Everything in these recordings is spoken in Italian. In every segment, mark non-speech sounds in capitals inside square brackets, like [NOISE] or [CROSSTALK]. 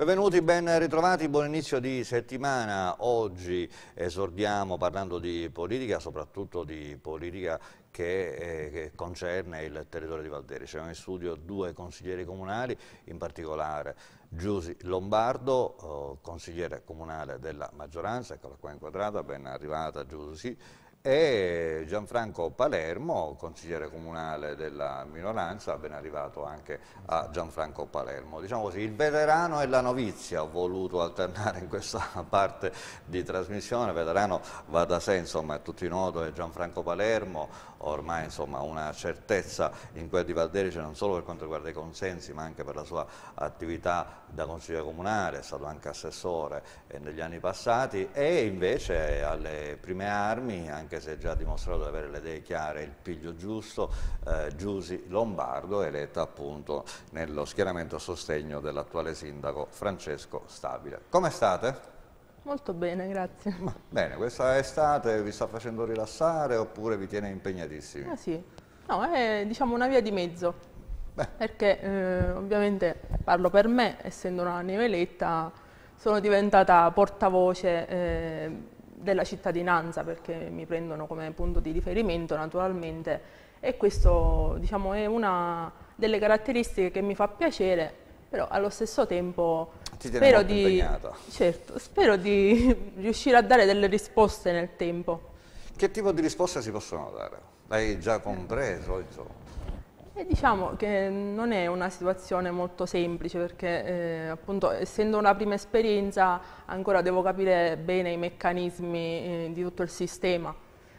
Benvenuti, ben ritrovati, buon inizio di settimana. Oggi esordiamo parlando di politica, soprattutto di politica che, eh, che, concerne il territorio di Valderice. Abbiamo in studio due consiglieri comunali, in particolare Giusi Lombardo, oh, consigliere comunale della maggioranza, eccola qua inquadrata, ben arrivata Giusi, e Gianfranco Palermo, consigliere comunale della minoranza, ben arrivato anche a Gianfranco Palermo. Diciamo così, il veterano e la novizia ho voluto alternare in questa [LAUGHS] parte di trasmissione, veterano va da sé, insomma è tutti noto, è Gianfranco Palermo, ormai insomma, una certezza in quel di Valderice non solo per quanto riguarda i consensi ma anche per la sua attività da consigliere comunale, è stato anche assessore eh, negli anni passati e invece alle prime armi, anche se già ha dimostrato di avere le idee chiare, il piglio giusto, eh, Giusi Lombardo, eletta appunto nello schieramento a sostegno dell'attuale sindaco Francesco Stabile. Come state? Molto bene, grazie. Ma, bene, questa estate vi sta facendo rilassare oppure vi tiene impegnatissimi? Ah sì, no, è diciamo una via di mezzo, Beh. perché eh, ovviamente parlo per me, essendo una niveletta sono diventata portavoce eh, della cittadinanza perché mi prendono come punto di riferimento naturalmente e questo diciamo, è una delle caratteristiche che mi fa piacere però allo stesso tempo spero di, certo, spero di riuscire a dare delle risposte nel tempo. Che tipo di risposte si possono dare? L'hai già compreso? E eh, diciamo che non è una situazione molto semplice perché eh, appunto essendo una prima esperienza ancora devo capire bene i meccanismi eh, di tutto il sistema.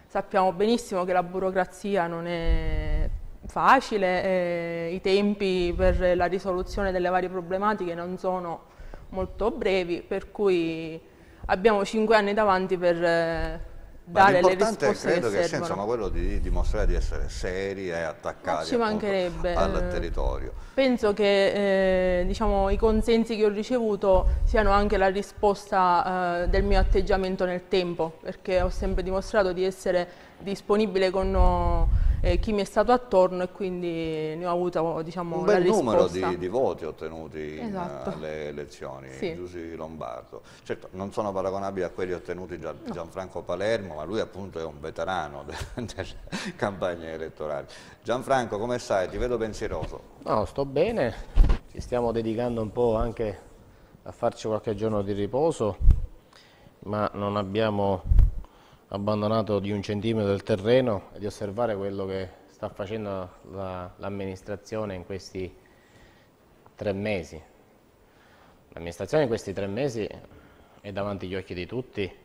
Sappiamo benissimo che la burocrazia non è facile, eh, i tempi per la risoluzione delle varie problematiche non sono molto brevi, per cui abbiamo cinque anni davanti per eh, dare le risposte credo che, sia insomma, quello di dimostrare di essere seri e attaccati eh. al territorio. Penso che eh, diciamo, i consensi che ho ricevuto siano anche la risposta eh, del mio atteggiamento nel tempo, perché ho sempre dimostrato di essere disponibile con eh, chi mi è stato attorno e quindi ne ho avuto diciamo, un bel numero di, di, voti ottenuti eh, esatto. alle elezioni sì. Giussi Lombardo certo non sono paragonabili a quelli ottenuti da no. Gianfranco Palermo ma lui appunto è un veterano [LAUGHS] delle de campagne elettorali Gianfranco come stai? ti vedo pensieroso no sto bene ci stiamo dedicando un po' anche a farci qualche giorno di riposo ma non abbiamo abbandonato di un centimetro del terreno e di osservare quello che sta facendo l'amministrazione la, in questi tre mesi. L'amministrazione in questi tre mesi è davanti agli occhi di tutti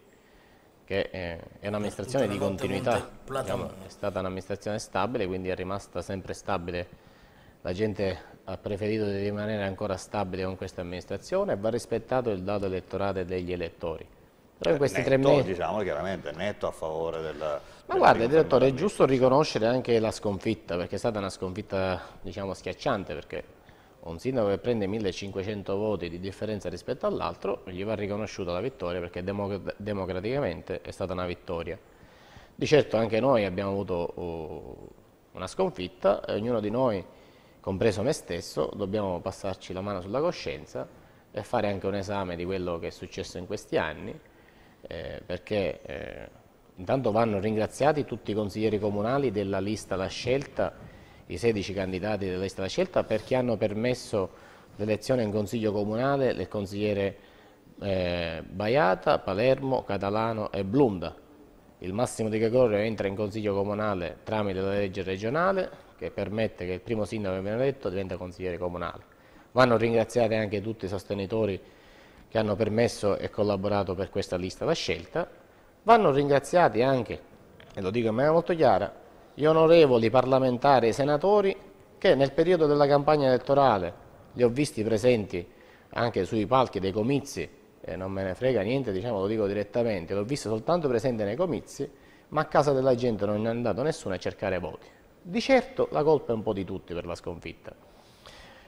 che è, eh, è un'amministrazione di continuità, diciamo, è stata un'amministrazione stabile, quindi è rimasta sempre stabile. La gente ha preferito di rimanere ancora stabile con questa amministrazione e va rispettato il dato elettorale degli elettori. Però in questi eh, netto, tre mesi... Diciamo chiaramente netto a favore del... Ma del guarda, direttore, è giusto riconoscere anche la sconfitta, perché è stata una sconfitta, diciamo, schiacciante, perché un sindaco che prende 1500 voti di differenza rispetto all'altro, gli va riconosciuta la vittoria, perché democ democraticamente è stata una vittoria. Di certo anche noi abbiamo avuto uh, una sconfitta, e ognuno di noi, compreso me stesso, dobbiamo passarci la mano sulla coscienza e fare anche un esame di quello che è successo in questi anni, eh, perché eh, intanto vanno ringraziati tutti i consiglieri comunali della lista da Scelta, i 16 candidati della lista da Scelta, perché hanno permesso l'elezione in consiglio comunale del consigliere eh, Baiata, Palermo, Catalano e Blunda. Il Massimo Di Gregorio entra in consiglio comunale tramite la legge regionale che permette che il primo sindaco che viene eletto diventa consigliere comunale. Vanno ringraziati anche tutti i sostenitori che hanno permesso e collaborato per questa lista la scelta, vanno ringraziati anche, e lo dico in maniera molto chiara, gli onorevoli parlamentari e senatori che nel periodo della campagna elettorale li ho visti presenti anche sui palchi dei comizi, eh, non me ne frega niente, diciamo, lo dico direttamente, l'ho visto soltanto presente nei comizi, ma a casa della gente non è andato nessuno a cercare voti. Di certo la colpa è un po' di tutti per la sconfitta.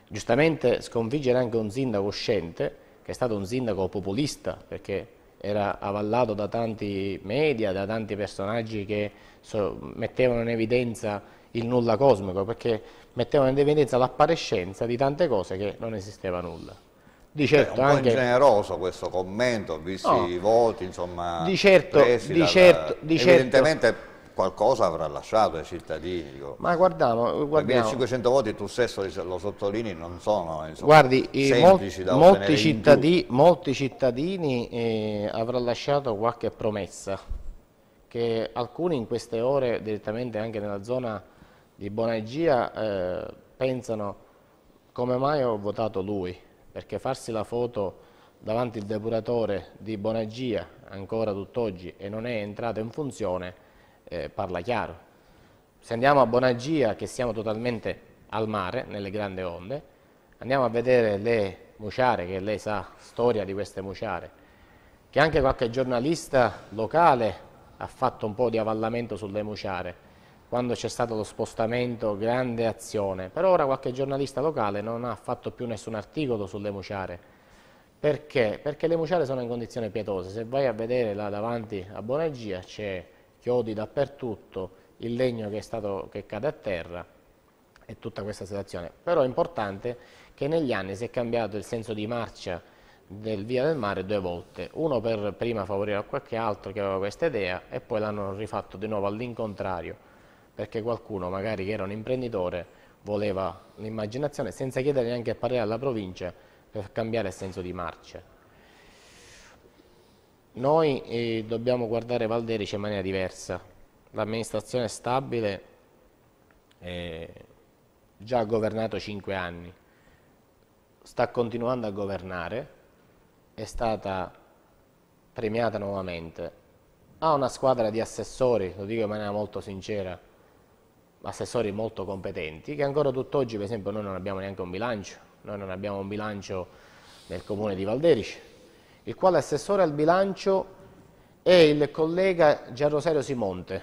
Giustamente sconfiggere anche un sindaco uscente che è stato un sindaco populista, perché era avallato da tanti media, da tanti personaggi che so, mettevano in evidenza il nulla cosmico, perché mettevano in evidenza l'apparescenza di tante cose che non esisteva nulla. Di certo, è un anche... po' generoso questo commento, visti no, i voti, insomma, di certo, di certo, da... di certo, evidentemente qualcosa avrà lasciato ai cittadini. Dico. Ma guardiamo, guardiamo. 1500 voti, tu stesso lo sottolinei, non sono insomma, Guardi, semplici mol, molti, cittadini, molti cittadini eh, avrà lasciato qualche promessa, che alcuni in queste ore, direttamente anche nella zona di Bonagia, eh, pensano come mai ho votato lui, perché farsi la foto davanti al depuratore di Bonagia ancora tutt'oggi e non è entrato in funzione eh, parla chiaro. Se andiamo a Bonagia, che siamo totalmente al mare, nelle grandi onde, andiamo a vedere le muciare, che lei sa storia di queste muciare, che anche qualche giornalista locale ha fatto un po' di avallamento sulle muciare, quando c'è stato lo spostamento, grande azione. Però ora qualche giornalista locale non ha fatto più nessun articolo sulle muciare. Perché? Perché le muciare sono in condizione pietosa. Se vai a vedere là davanti a Bonagia c'è chiodi dappertutto, il legno che, stato, che cade a terra e tutta questa situazione. Però è importante che negli anni si è cambiato il senso di marcia del Via del Mare due volte, uno per prima favorire a qualche altro che aveva questa idea e poi l'hanno rifatto di nuovo all'incontrario, perché qualcuno magari che era un imprenditore voleva l'immaginazione senza chiedere neanche a parere alla provincia per cambiare il senso di marcia. Noi eh, dobbiamo guardare Valderice in maniera diversa. L'amministrazione è stabile, eh, già ha governato 5 anni, sta continuando a governare, è stata premiata nuovamente. Ha una squadra di assessori, lo dico in maniera molto sincera, assessori molto competenti, che ancora tutt'oggi per esempio noi non abbiamo neanche un bilancio, noi non abbiamo un bilancio nel comune di Valderice, il quale assessore al bilancio è il collega Gian Rosario Simonte,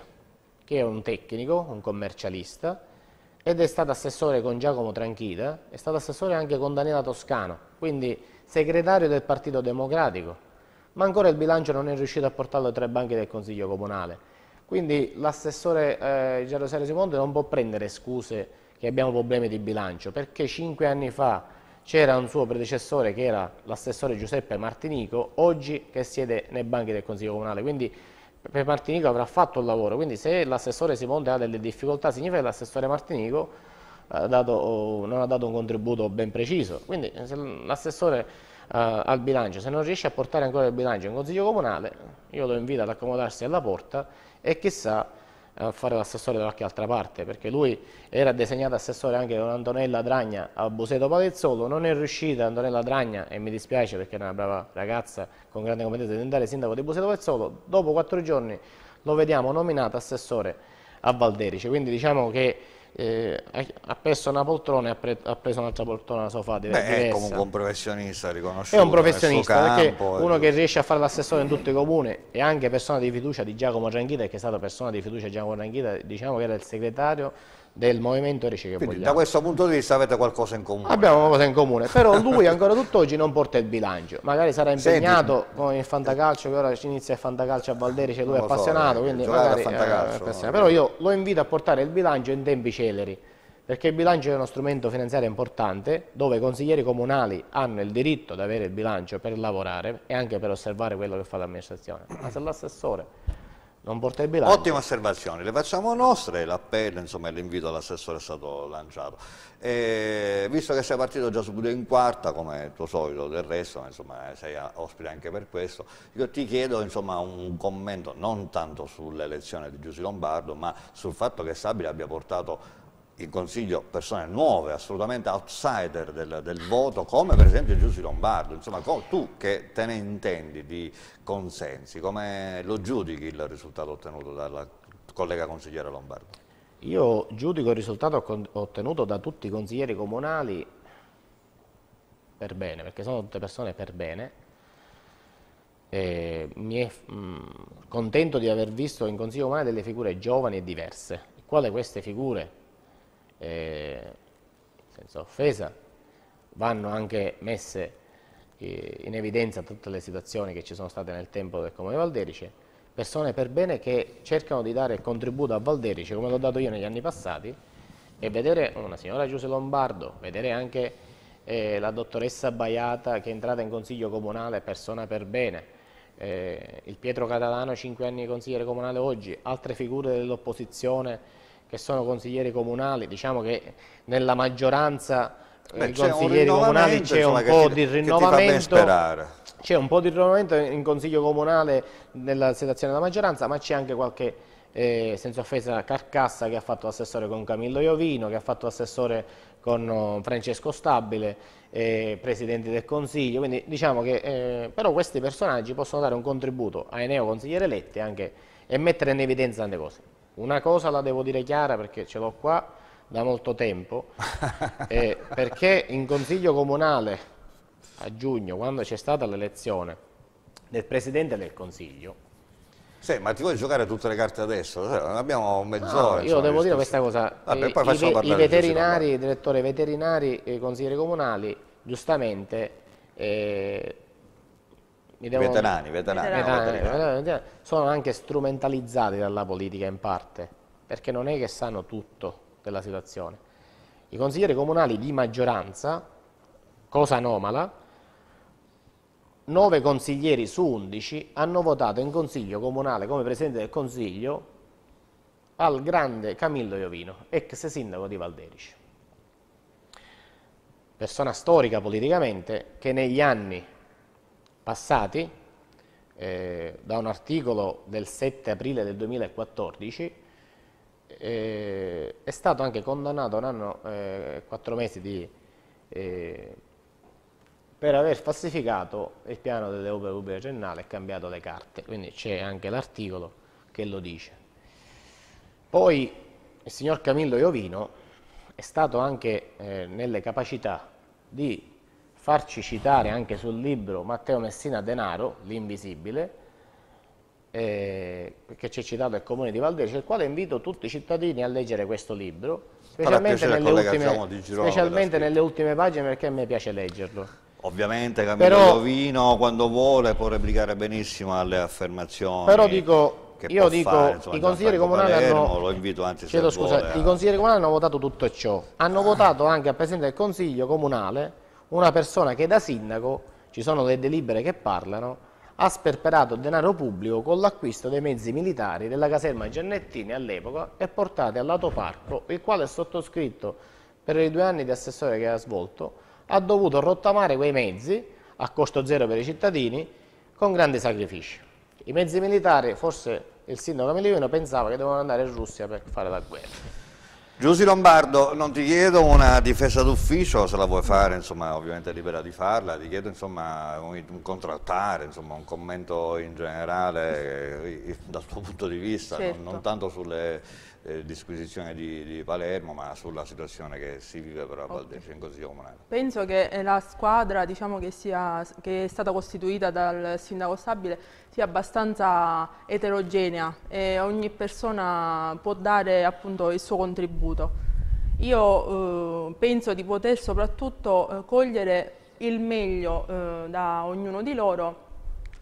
che è un tecnico, un commercialista, ed è stato assessore con Giacomo Tranchida, è stato assessore anche con Daniela Toscano, quindi segretario del Partito Democratico, ma ancora il bilancio non è riuscito a portarlo tra i banchi del Consiglio Comunale. Quindi l'assessore eh, Rosario Simonte non può prendere scuse che abbiamo problemi di bilancio, perché cinque anni fa c'era un suo predecessore che era l'assessore Giuseppe Martinico, oggi che siede nei banchi del Consiglio Comunale, quindi per Martinico avrà fatto il lavoro, quindi se l'assessore Simonte ha delle difficoltà significa che l'assessore Martinico eh, ha dato, oh, non ha dato un contributo ben preciso, quindi se l'assessore Uh, al bilancio, se non riesce a portare ancora il bilancio in consiglio comunale, io lo invito ad accomodarsi alla porta e chissà a fare l'assessore da qualche altra parte, perché lui era designato assessore anche con Antonella Dragna a Buseto Palazzolo, non è riuscita Antonella Dragna, e mi dispiace perché era una brava ragazza con grande competenza, di diventare sindaco di Buseto Palazzolo, dopo quattro giorni lo vediamo nominato assessore a Valderice, quindi diciamo che eh, ha perso una poltrona e ha, pre ha preso un'altra poltrona da sofà Beh, è comunque un professionista riconosciuto è un professionista perché eh, uno che riesce a fare l'assessore in tutti i comuni e anche persona di fiducia di Giacomo Ranghita che è stato persona di fiducia di Giacomo Ranghita diciamo che era il segretario del Movimento Ricci che Quindi, vogliamo. da questo punto di vista avete qualcosa in comune. Abbiamo qualcosa in comune, però lui ancora tutt'oggi non porta il bilancio, magari sarà impegnato Senti. con il fantacalcio, che ora ci inizia il fantacalcio a Valderi, Valderice, lui è appassionato, so, eh, quindi magari, eh, appassionato. però io lo invito a portare il bilancio in tempi celeri, perché il bilancio è uno strumento finanziario importante dove i consiglieri comunali hanno il diritto di avere il bilancio per lavorare e anche per osservare quello che fa l'amministrazione, ma se l'assessore non porta il bilancio. Ottima osservazione, le facciamo nostre, l'appello, insomma l'invito all'assessore è stato lanciato. E visto che sei partito già subito in quarta, come tuo solito del resto, insomma sei ospite anche per questo, io ti chiedo insomma, un commento non tanto sull'elezione di Giussi Lombardo, ma sul fatto che Sabile abbia portato in consiglio persone nuove, assolutamente outsider del, del voto, come per esempio Giussi Lombardo, insomma tu che te ne intendi di consensi, come lo giudichi il risultato ottenuto dal collega consigliere Lombardo? Io giudico il risultato ottenuto da tutti i consiglieri comunali per bene, perché sono tutte persone per bene. E mi è mh, mm, contento di aver visto in Consiglio Comunale delle figure giovani e diverse. Quale queste figure eh, senza offesa, vanno anche messe eh, in evidenza tutte le situazioni che ci sono state nel tempo del Comune Valderice, persone per bene che cercano di dare il contributo a Valderice come l'ho dato io negli anni passati e vedere una signora Giuse Lombardo, vedere anche eh, la dottoressa Baiata che è entrata in consiglio comunale, persona per bene, eh, il Pietro Catalano, 5 anni consigliere comunale oggi, altre figure dell'opposizione che sono consiglieri comunali, diciamo che nella maggioranza eh, Beh, i consiglieri comunali c'è un po' ti, di rinnovamento. C'è un po' di rinnovamento in consiglio comunale nella sedazione della maggioranza, ma c'è anche qualche eh, senza offesa Carcassa che ha fatto l'assessore con Camillo Iovino, che ha fatto l'assessore con eh, Francesco Stabile, eh, presidente del Consiglio, quindi diciamo che eh, però questi personaggi possono dare un contributo ai neo consiglieri eletti anche, e mettere in evidenza tante cose. Una cosa la devo dire chiara perché ce l'ho qua da molto tempo, [LAUGHS] eh, perché in consiglio comunale a giugno, quando c'è stata l'elezione del Presidente del Consiglio, sì, ma ti vuoi giocare tutte le carte adesso? Cioè, non abbiamo mezz'ora. No, io devo dire questa cosa. Vabbè, I, i, veterinari, direttore, i veterinari, i consiglieri comunali, giustamente eh, Veterani, veterani, veterani, veterani, no, veterani, sono anche strumentalizzati dalla politica in parte, perché non è che sanno tutto della situazione. I consiglieri comunali di maggioranza, cosa anomala, 9 consiglieri su 11 hanno votato in consiglio comunale come presidente del consiglio al grande Camillo Iovino, ex sindaco di Valderice. Persona storica politicamente che negli anni passati eh, da un articolo del 7 aprile del 2014 eh, è stato anche condannato a un anno e eh, quattro mesi di, eh, per aver falsificato il piano delle opere pubbliche gennale e cambiato le carte, quindi c'è anche l'articolo che lo dice. Poi il signor Camillo Iovino è stato anche eh, nelle capacità di farci citare anche sul libro Matteo Messina Denaro, l'invisibile, eh, che ci è citato il comune di Valdece, il quale invito tutti i cittadini a leggere questo libro, specialmente, nelle ultime, specialmente nelle ultime pagine perché a me piace leggerlo. Ovviamente Camillo però, Lovino quando vuole può replicare benissimo alle affermazioni. Però dico, io dico, fare, insomma, i, consiglieri hanno, invito, scusa, vuole, i eh. consiglieri comunali hanno votato tutto ciò, hanno ah. votato anche al Presidente del Consiglio Comunale una persona che da sindaco, ci sono le delibere che parlano, ha sperperato denaro pubblico con l'acquisto dei mezzi militari della caserma Giannettini all'epoca e portati al lato parco, il quale è sottoscritto per i due anni di assessore che ha svolto, ha dovuto rottamare quei mezzi, a costo zero per i cittadini, con grandi sacrifici. I mezzi militari, forse il sindaco Melivino pensava che dovevano andare in Russia per fare la guerra. Giussi Lombardo, non ti chiedo una difesa d'ufficio, se la vuoi fare, insomma, ovviamente libera di farla, ti chiedo insomma, un, un contrattare, insomma, un commento in generale eh, dal tuo punto di vista, certo. non, non, certo. tanto sulle eh, disquisizione di, di, Palermo, ma sulla situazione che si vive però a Valdezia, in Consiglio Comunale. Penso che eh, la squadra diciamo, che, sia, che, è stata costituita dal sindaco stabile sia abbastanza eterogenea e ogni persona può dare appunto, il suo contributo. Io eh, penso di poter soprattutto eh, cogliere il meglio eh, da ognuno di loro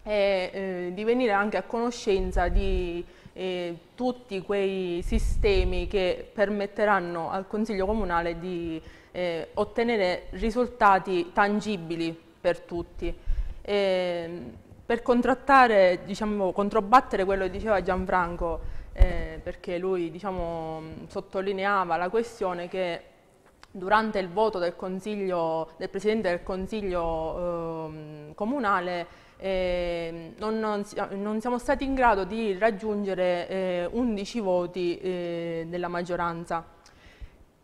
e eh, di venire anche a conoscenza di eh, tutti quei sistemi che permetteranno al Consiglio Comunale di eh, ottenere risultati tangibili per tutti. Eh, per contrattare, diciamo, controbattere quello che diceva Gianfranco, eh, perché lui diciamo, sottolineava la questione che durante il voto del, del Presidente del Consiglio ehm, comunale eh, non, non, non, siamo stati in grado di raggiungere eh, 11 voti eh, della maggioranza.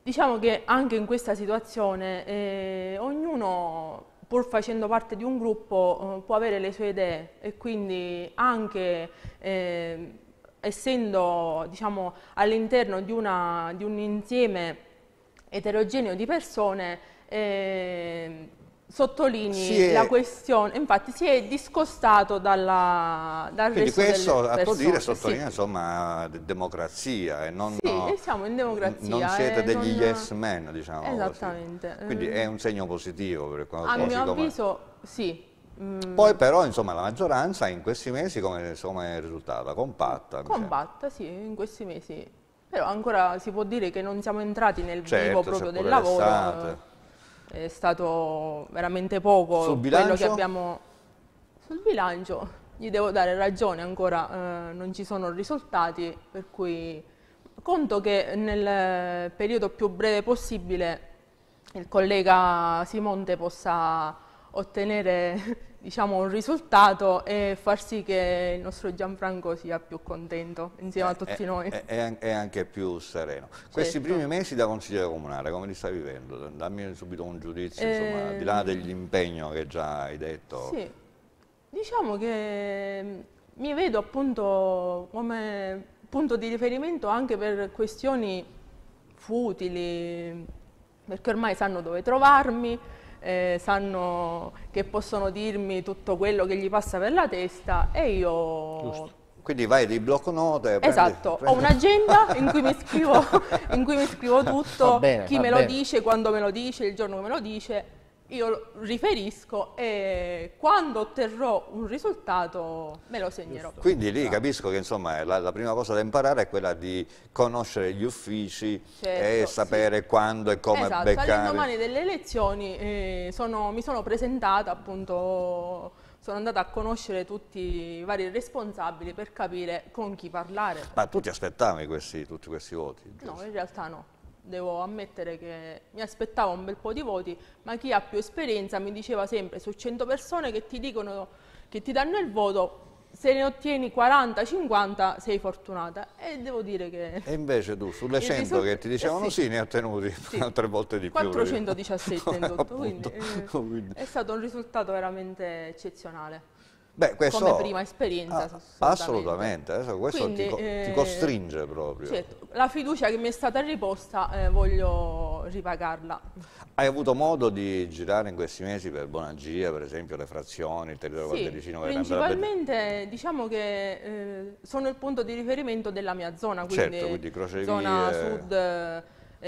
Diciamo che anche in questa situazione eh, ognuno pur facendo parte di un gruppo eh, può avere le sue idee e quindi anche ehm, essendo diciamo, all'interno di, di, un insieme eterogeneo di persone ehm, sottolinei è... la questione, infatti si è discostato dalla, dal Quindi questo a tuo dire sottolinea sì. insomma democrazia e non, sì, no, siamo in democrazia. Non eh, siete degli non... yes men, diciamo Esattamente. Così. Quindi eh. è un segno positivo. Per a mio come... avviso sì. Mm. Poi però insomma la maggioranza in questi mesi come, come è risultata? Compatta? Compatta sì, in questi mesi. Però ancora si può dire che non siamo entrati nel certo, vivo proprio del lavoro. Restate è stato veramente poco sul bilancio? quello che abbiamo... Sul bilancio gli devo dare ragione, ancora eh, non ci sono risultati, per cui conto che nel periodo più breve possibile il collega Simonte possa ottenere diciamo, un risultato e far sì che il nostro Gianfranco sia più contento insieme eh, a tutti eh, eh, è, noi. E anche più sereno. Certo. Questi primi mesi da consigliere comunale, come li stai vivendo? Dammi subito un giudizio, eh, insomma, al di là ehm, dell'impegno che già hai detto. Sì, diciamo che mm, mi vedo appunto come punto di riferimento anche per questioni futili, mm, perché ormai sanno dove trovarmi, eh, sanno che possono dirmi tutto quello che gli passa per la testa e io... Giusto. Quindi vai di blocco note. Esatto, prendi, prendi. ho un'agenda in, [LAUGHS] in, cui mi scrivo tutto, bene, chi me bene. lo dice, quando me lo dice, il giorno che me lo dice io riferisco e quando otterrò un risultato me lo segnerò. Quindi lì esatto. capisco che insomma la, la prima cosa da imparare è quella di conoscere gli uffici certo, e sapere sì. quando e come esatto, beccare. All'indomani delle elezioni eh, sono, mi sono presentata appunto sono andata a conoscere tutti i vari responsabili per capire con chi parlare. Ma tu ti aspettavi questi, tutti questi voti? Giusto? No, in realtà no devo ammettere che mi aspettavo un bel po' di voti, ma chi ha più esperienza mi diceva sempre su 100 persone che ti dicono che ti danno il voto, se ne ottieni 40-50 sei fortunata e devo dire che... E invece tu sulle 100 risulta... che ti dicevano eh sì. sì, ne hai ottenuti sì. altre volte di 417 più. 417 in tutto, [LAUGHS] quindi, eh, è stato un risultato veramente eccezionale. Beh, questo, come prima esperienza. Ah, assolutamente, Adesso questo Quindi, ti, eh, ti, costringe proprio. Certo. la fiducia che mi è stata riposta eh, voglio ripagarla. Hai avuto modo di girare in questi mesi per Bonagia, per esempio, le frazioni, il territorio sì, Valdericino? principalmente diciamo che eh, sono il punto di riferimento della mia zona, quindi, certo, quindi crocevie... zona eh. sud eh,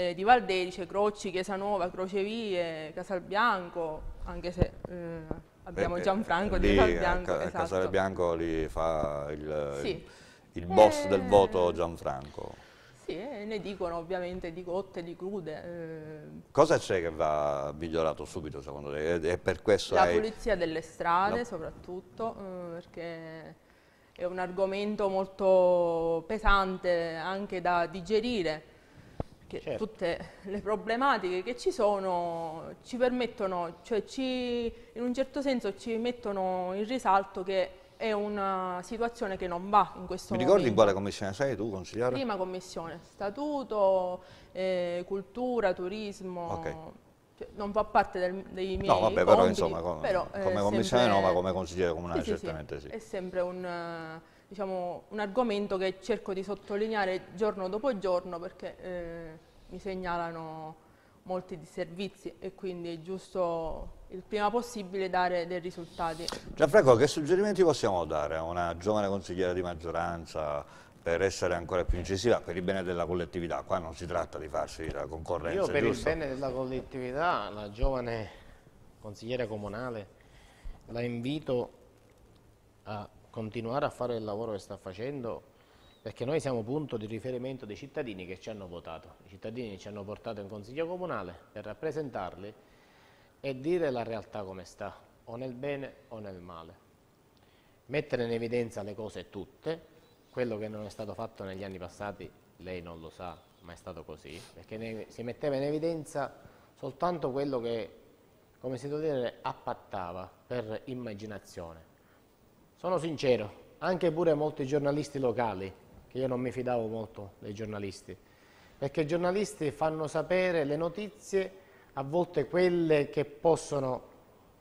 eh, di Valderice, Crocci, Chiesanova, Crocevie, Casalbianco, anche se Abbiamo eh, Gianfranco eh, di eh, esatto. Casale Casalbianco. Esatto. Casalbianco lì fa il, sì. il boss eh, del voto Gianfranco. Sì, eh, ne dicono ovviamente di cotte, di crude. Eh. Cosa c'è che va migliorato subito secondo te? E per questo La hai... pulizia delle strade no. soprattutto, perché è un argomento molto pesante anche da digerire perché certo. tutte le problematiche che ci sono ci permettono, cioè ci, in un certo senso ci mettono in risalto che è una situazione che non va in questo momento. Mi ricordi in quale commissione sei tu, consigliere? Prima commissione, statuto, eh, cultura, turismo. Okay. Cioè, non fa parte del, dei miei No, vabbè, compiti, però insomma, come, però, come commissione sempre, no, ma come consigliere comunale sì, certamente sì, sì. È sempre un diciamo, un argomento che cerco di sottolineare giorno dopo giorno perché eh, mi segnalano molti disservizi e quindi è giusto il prima possibile dare dei risultati. Gianfranco, che suggerimenti possiamo dare a una giovane consigliera di maggioranza per essere ancora più incisiva per il bene della collettività? Qua non si tratta di farsi la concorrenza. Io per giusto? il bene della collettività, la giovane consigliera comunale, la invito a continuare a fare il lavoro che sta facendo perché noi siamo punto di riferimento dei cittadini che ci hanno votato. I cittadini ci hanno portato in Consiglio Comunale per rappresentarli e dire la realtà come sta, o nel bene o nel male. Mettere in evidenza le cose tutte, quello che non è stato fatto negli anni passati, lei non lo sa, ma è stato così, perché si metteva in evidenza soltanto quello che, come si può dire, appattava per immaginazione sono sincero, anche pure molti giornalisti locali, che io non mi fidavo molto dei giornalisti, perché i giornalisti fanno sapere le notizie, a volte quelle che possono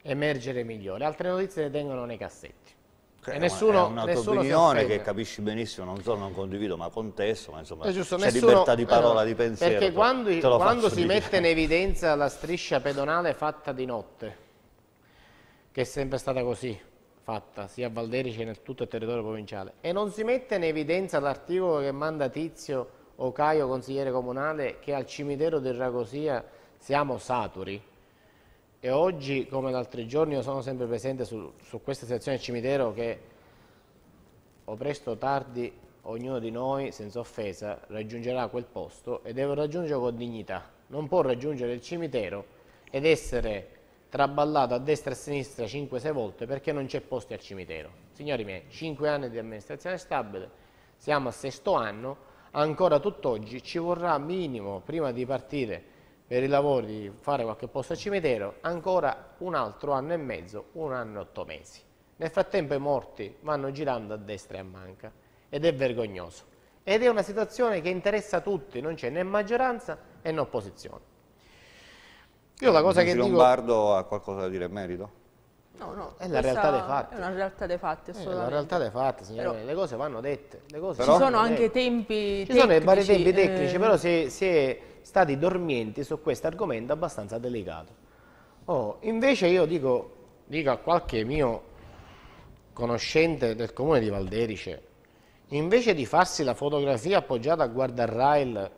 emergere migliori, altre notizie le tengono nei cassetti. Cioè, e nessuno, è una tua opinione che capisci benissimo, non solo non condivido, ma contesto, ma insomma c'è libertà di parola, di pensiero. Perché quando, quando si dire. mette in [LAUGHS] evidenza la striscia pedonale fatta di notte, che è sempre stata così, fatta sia a Valderi che nel tutto il territorio provinciale e non si mette in evidenza l'articolo che manda Tizio o Caio, consigliere comunale, che al cimitero del Ragosia siamo saturi e oggi come da altri giorni io sono sempre presente su, su questa sezione del cimitero che o presto o tardi ognuno di noi, senza offesa, raggiungerà quel posto e deve raggiungerlo con dignità. Non può raggiungere il cimitero ed essere traballato a destra e a sinistra 5-6 volte perché non c'è posto al cimitero. Signori miei, 5 anni di amministrazione stabile, siamo al sesto anno, ancora tutt'oggi ci vorrà minimo, prima di partire per i lavori, di fare qualche posto al cimitero, ancora un altro anno e mezzo, un anno e otto mesi. Nel frattempo i morti vanno girando a destra e a manca ed è vergognoso. Ed è una situazione che interessa tutti, non c'è né maggioranza né opposizione. Io la eh, cosa che Lombardo dico... ha qualcosa da dire in merito? No, no, è la realtà dei fatti. È una realtà dei fatti, eh, assolutamente. È la realtà dei fatti, signore. Però... Le cose vanno dette. Cose però... Ci sono anche tempi Ci tecnici. Ci sono vari tempi eh. tecnici, però si, si è stati dormienti su questo argomento abbastanza delicato. Oh, invece io dico, dico a qualche mio conoscente del comune di Valderice, invece di farsi la fotografia appoggiata a guardarrail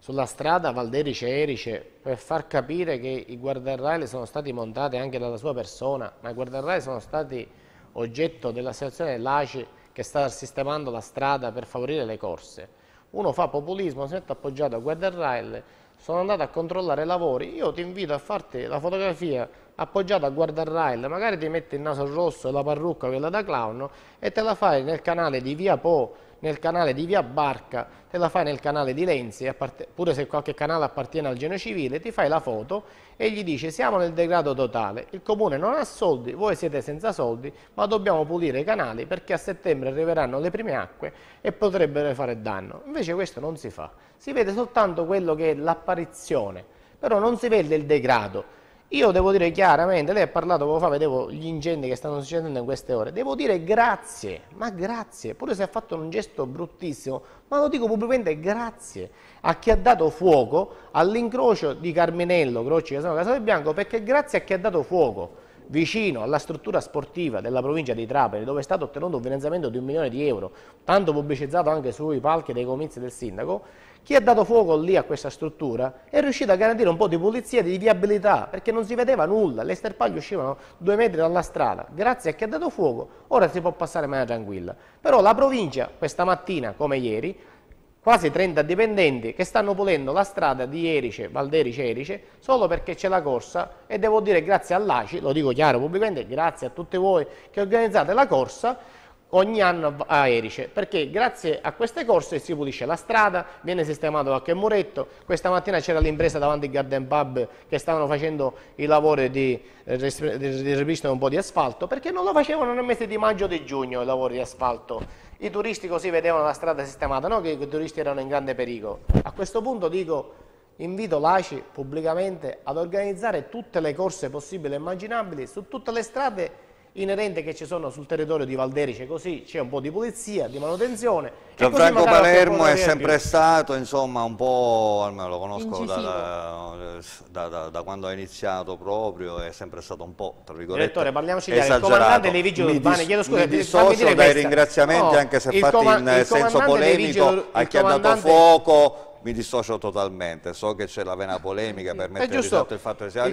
sulla strada Valderice Erice per far capire che i guardarrail sono stati montati anche dalla sua persona, ma i guardarrail sono stati oggetto dell'associazione dell'ACI che sta sistemando la strada per favorire le corse. Uno fa populismo, si mette appoggiato a guardarrail, sono andato a controllare i lavori, io ti invito a farti la fotografia appoggiata a guardarrail, magari ti metti il naso rosso e la parrucca quella da clown e te la fai nel canale di Via Po' nel canale di Via Barca, te la fai nel canale di Lenzi, pure se qualche canale appartiene al Genio Civile, ti fai la foto e gli dice siamo nel degrado totale, il comune non ha soldi, voi siete senza soldi, ma dobbiamo pulire i canali perché a settembre arriveranno le prime acque e potrebbero fare danno. Invece questo non si fa, si vede soltanto quello che è l'apparizione, però non si vede il degrado io devo dire chiaramente, lei ha parlato poco fa, vedevo gli incendi che stanno succedendo in queste ore, devo dire grazie, ma grazie, pure se ha fatto un gesto bruttissimo, ma lo dico pubblicamente grazie a chi ha dato fuoco all'incrocio di Carminello, Croci, Casano, Casale Bianco, perché grazie a chi ha dato fuoco vicino alla struttura sportiva della provincia di Trapani, dove è stato ottenuto un finanziamento di un milione di euro, tanto pubblicizzato anche sui palchi dei comizi del sindaco, chi ha dato fuoco lì a questa struttura è riuscito a garantire un po' di pulizia, di viabilità, perché non si vedeva nulla, le sterpaglie uscivano due metri dalla strada. Grazie a chi ha dato fuoco, ora si può passare in maniera tranquilla. Però la provincia, questa mattina, come ieri, quasi 30 dipendenti che stanno pulendo la strada di Erice, Valderice Erice, solo perché c'è la corsa e devo dire grazie all'ACI, lo dico chiaro pubblicamente, grazie a tutti voi che organizzate la corsa, ogni anno a Erice, perché grazie a queste corse si pulisce la strada, viene sistemato qualche muretto, questa mattina c'era l'impresa davanti al Garden Pub che stavano facendo i lavori di, eh, di ripristino un po' di asfalto, perché non lo facevano nel mese di maggio o di giugno i lavori di asfalto, i turisti così vedevano la strada sistemata, non che i turisti erano in grande pericolo. A questo punto dico, invito l'ACI pubblicamente ad organizzare tutte le corse possibili e immaginabili su tutte le strade inerente che ci sono sul territorio di Valderice così c'è un po' di pulizia, di manutenzione Gianfranco Palermo è sempre stato insomma un po' almeno lo conosco da, da, da, da, quando ha iniziato proprio è sempre stato un po' tra virgolette Direttore parliamoci chiaro, il comandante dei vigili urbani chiedo scusa, mi dissocio dai ringraziamenti no, oh, anche se fatti in senso polemico a chi ha dato fuoco mi dissocio totalmente, so che c'è la vena polemica per mettere in il fatto che sia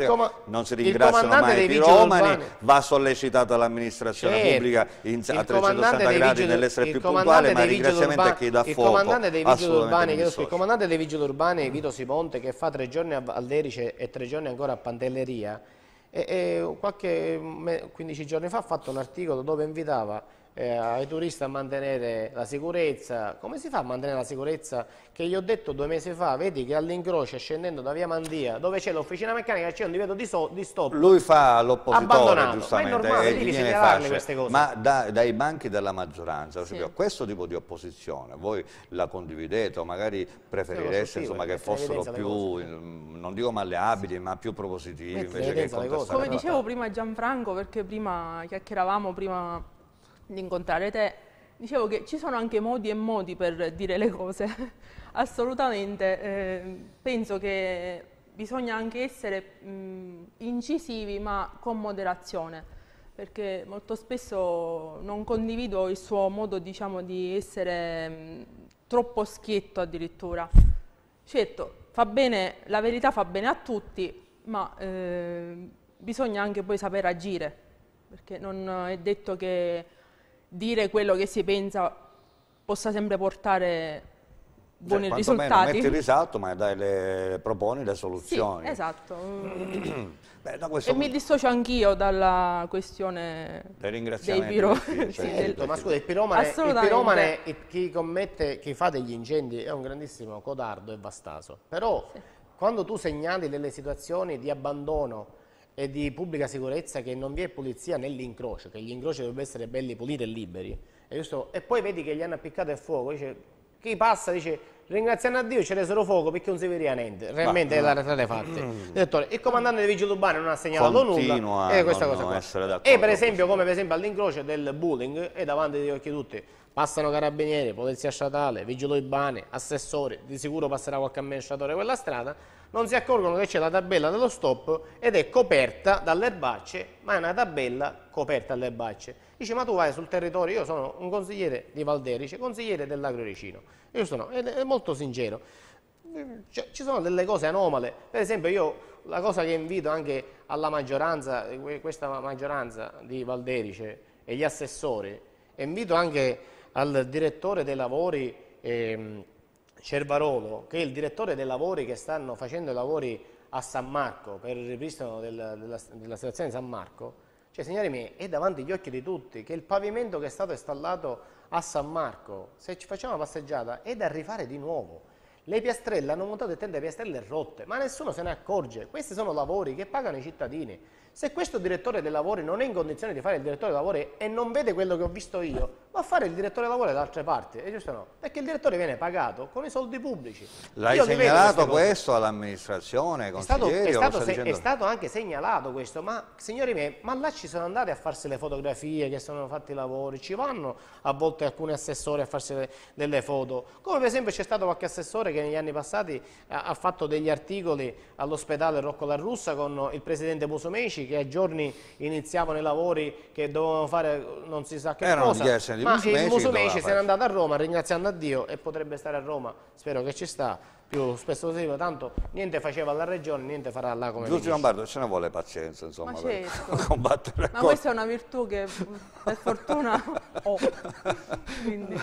non si ringraziano mai i piromani, va sollecitata l'amministrazione certo. pubblica in, a 360 gradi nell'essere più puntuale, ma il ringraziamento a chi dà fuoco. Comandante dei vigili urbani, il comandante dei vigili urbani Vito Simonte che fa tre giorni a Valderice e tre giorni ancora a Pantelleria, e, e qualche 15 giorni fa ha fatto un articolo dove invitava eh, ai turisti a mantenere la sicurezza. Come si fa a mantenere la sicurezza che gli ho detto due mesi fa? Vedi che all'incrocio scendendo da via Mandia, dove c'è l'officina meccanica, c'è un divieto di, so, di, stop. Lui fa l'oppositore, giustamente, ma è normale, eh, e gli queste cose. Ma da, dai banchi della maggioranza, sì. questo tipo di opposizione, voi la condividete o magari preferireste insomma, che fossero più, non dico malleabili, sì. ma più propositivi. Invece che Come dicevo prima Gianfranco, perché prima chiacchieravamo prima di incontrare te, dicevo che ci sono anche modi e modi per dire le cose, [LAUGHS] assolutamente, eh, penso che bisogna anche essere mh, incisivi ma con moderazione perché molto spesso non condivido il suo modo diciamo, di essere mh, troppo schietto addirittura. Certo, bene, la verità fa bene a tutti, ma eh, bisogna anche poi saper agire, perché non è detto che dire quello che si pensa possa sempre portare buoni cioè, risultati. Metti il [LAUGHS] risalto, ma dai, le, proponi le soluzioni. Sì, esatto. [CLEARS THROAT] Beh, no, e mi dissocio anch'io dalla questione dei piro. Cioè, [LAUGHS] sì, del... Ma scusa, il piromane, il piromane chi, commette, chi fa degli incendi è un grandissimo codardo e vastaso. Però sì. quando tu segnali delle situazioni di abbandono e di pubblica sicurezza che non vi è pulizia nell'incrocio, che gli incroci dovrebbero essere belli puliti e liberi. E, e, poi vedi che gli hanno appiccato il fuoco, dice, chi passa dice ringraziando a Dio c'è solo fuoco perché non si vedeva niente, realmente è la realtà dei fatti. Mm. il comandante dei vigili urbani non ha segnalato nulla e eh, questa cosa qua. E per esempio come per esempio all'incrocio del bullying e davanti agli occhi tutti passano carabinieri, polizia statale, vigili urbani, assessori, di sicuro passerà qualche amministratore quella strada non si accorgono che c'è la tabella dello stop ed è coperta dalle erbacce, ma è una tabella coperta dalle erbacce. Dice, ma tu vai sul territorio, io sono un consigliere di Valderice, consigliere dell'Agroricino. Io sono, è, molto sincero. Cioè, ci sono delle cose anomale, per esempio io la cosa che invito anche alla maggioranza, questa maggioranza di Valderice e gli assessori, invito anche al direttore dei lavori ehm, Cervarolo, che è il direttore dei lavori che stanno facendo i lavori a San Marco per il ripristino della, della, della situazione di San Marco, cioè signori miei, è davanti agli occhi di tutti che il pavimento che è stato installato a San Marco, se ci facciamo una passeggiata, è da rifare di nuovo. Le piastrelle hanno montato e tende piastrelle rotte, ma nessuno se ne accorge. Questi sono lavori che pagano i cittadini. Se questo direttore dei lavori non è in condizione di fare il direttore dei lavori e non vede quello che ho visto io, a fare il direttore lavoro da altre parti, è giusto no? Perché il direttore viene pagato con i soldi pubblici. L'hai segnalato questo all'amministrazione, è stato, è è, stato anche segnalato questo, ma signori miei, ma là ci sono andati a farsi le fotografie, che sono fatti i lavori, ci vanno a volte alcuni assessori a farsi le, delle foto, come per esempio c'è stato qualche assessore che negli anni passati ha, ha fatto degli articoli all'ospedale Rocco La Russa con il presidente Musumeci che a giorni iniziavano i lavori che dovevano fare non si sa che Erano cosa. Erano ma il Musumeci se n'è andato a Roma ringraziando a Dio e potrebbe stare a Roma, spero che ci sta più spesso possibile, tanto niente faceva alla regione, niente farà là come Giusto Lombardo ce ne vuole pazienza insomma Ma certo. [LAUGHS] combattere Ma questa è una virtù che per fortuna ho. Quindi.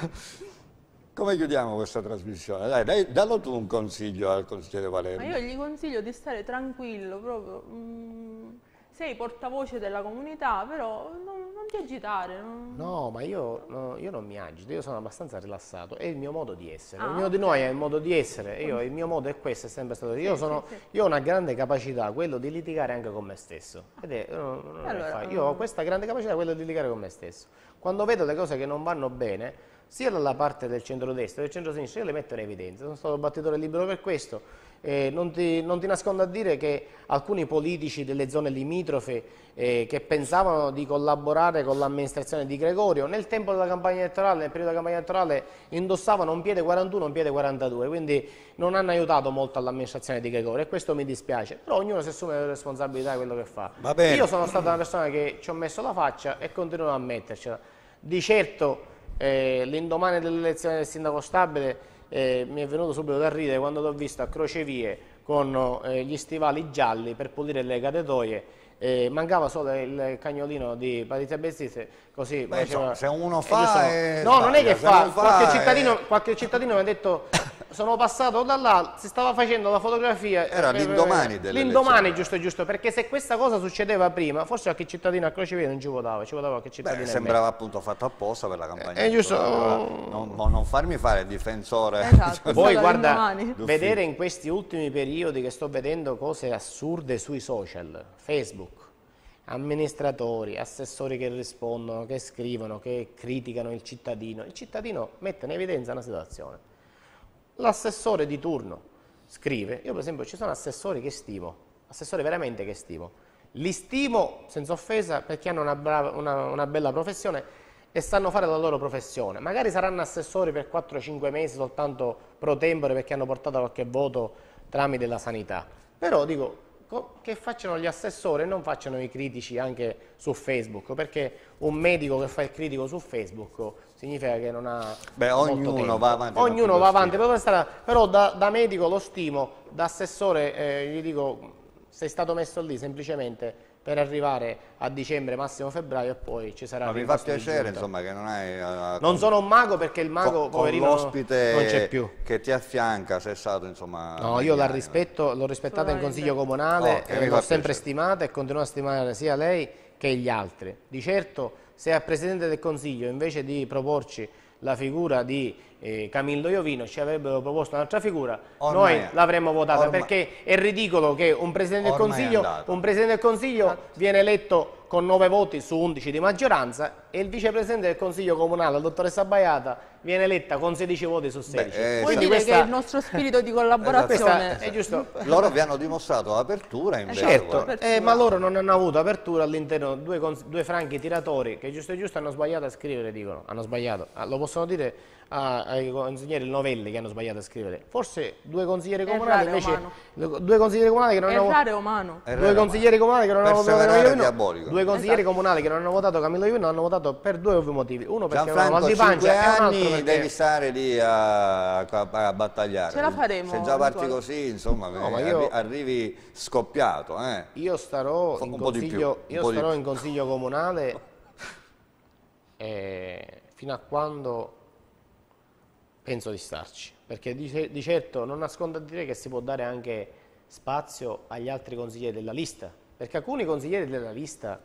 Come chiudiamo questa trasmissione? Dai, dai, dallo tu un consiglio al consigliere Valerio. Ma io gli consiglio di stare tranquillo proprio. Mm sei portavoce della comunità, però non, non ti agitare. Non... No, ma io, no, io, non mi agito, io sono abbastanza rilassato, è il mio modo di essere, ah, ognuno okay. di noi ha il modo di essere, io, il mio modo è questo, è sempre stato... Sì, io, sono, sì, sì. io, ho una grande capacità, quello di litigare anche con me stesso, è, allora, mm. io ho questa grande capacità, quello di litigare con me stesso. Quando vedo le cose che non vanno bene, sia dalla parte del centro-destra che del centro centrosinistra, io le metto in evidenza, sono stato battitore libero per questo, eh, non, ti, non, ti, nascondo a dire che alcuni politici delle zone limitrofe eh, che pensavano di collaborare con l'amministrazione di Gregorio nel tempo della campagna elettorale, nel periodo della campagna elettorale indossavano un piede 41 e un piede 42, quindi non hanno aiutato molto all'amministrazione di Gregorio e questo mi dispiace, però ognuno si assume le responsabilità di quello che fa. Io sono stata una persona che ci ho messo la faccia e continuo a mettercela. Di certo eh, l'indomani dell'elezione del sindaco stabile eh, mi è venuto subito da ridere quando l'ho visto a crocevie con eh, gli stivali gialli per pulire le cadetoie eh, mancava solo il cagnolino di Patrizia Bezzese così Beh, faceva... se uno fa sono... no sbaglia, non è che fa, fa qualche, è... Cittadino, qualche, cittadino, mi ha detto sono passato da là, si stava facendo la fotografia. Era eh, l'indomani delle L'indomani, giusto, giusto, perché se questa cosa succedeva prima, forse qualche cittadino a Crocevia non ci votava, ci votava che cittadino. Beh, sembrava appunto fatto apposta per la campagna. Eh, eh giusto. Non, non, farmi fare il difensore. Esatto, [LAUGHS] Voi guarda, vedere in questi ultimi periodi che sto vedendo cose assurde sui social, Facebook, amministratori, assessori che rispondono, che scrivono, che criticano il cittadino. Il cittadino mette in evidenza una situazione L'assessore di turno scrive, io per esempio ci sono assessori che stimo, assessori veramente che stimo, li stimo senza offesa perché hanno una, brava, una, una bella professione e sanno fare la loro professione, magari saranno assessori per 4-5 mesi soltanto pro tempore perché hanno portato qualche voto tramite la sanità, però dico che facciano gli assessori e non facciano i critici anche su Facebook, perché un medico che fa il critico su Facebook significa che non ha Beh, ognuno va avanti. Ognuno va avanti per strada, però da, da, medico lo stimo, da assessore eh, gli dico sei stato messo lì semplicemente per arrivare a dicembre, massimo febbraio e poi ci sarà... Ma mi fa piacere insomma che non hai... Uh, non sono un mago perché il mago con, poverino l'ospite non che ti affianca sei stato insomma... No, io la rispetto, l'ho rispettata in consiglio comunale, oh, eh, l'ho sempre piacere. stimata e continuo a stimare sia lei che gli altri. Di certo se al Presidente del Consiglio invece di proporci la figura di eh, Camillo Iovino ci avrebbero proposto un'altra figura, ormai noi l'avremmo votata ormai. perché è ridicolo che un Presidente, del Consiglio, un Presidente del Consiglio, esatto. viene eletto con 9 voti su 11 di maggioranza e il vicepresidente del Consiglio Comunale, la dottoressa Baiata, viene eletta con 16 voti su 16. Beh, eh, Vuol dire questa... che il nostro spirito di collaborazione... Esatto, esatto. Loro vi hanno dimostrato apertura in eh, Certo, eh, ma loro non hanno avuto apertura all'interno, due, due franchi tiratori che giusto e giusto hanno sbagliato a scrivere, dicono, hanno sbagliato, ah, lo possono dire a, ai consiglieri Novelli che hanno sbagliato a scrivere. Forse due consiglieri comunali invece due consiglieri comunali che non hanno Errare umano. Due consiglieri comunali che non hanno votato Camillo Iuno. Due consiglieri esatto. comunali che non hanno votato Camillo Iuno hanno votato per due ovvi motivi. Uno perché Gianfranco, avevano mal di pancia e un altro perché devi stare lì a, a, battagliare. Ce la faremo. Se già parti così, insomma, no, eh, io, arrivi scoppiato, eh. Io starò in consiglio, più, io starò in consiglio comunale [LAUGHS] eh, fino a quando penso di starci, perché di, di certo non nascondo a dire che si può dare anche spazio agli altri consiglieri della lista, perché alcuni consiglieri della lista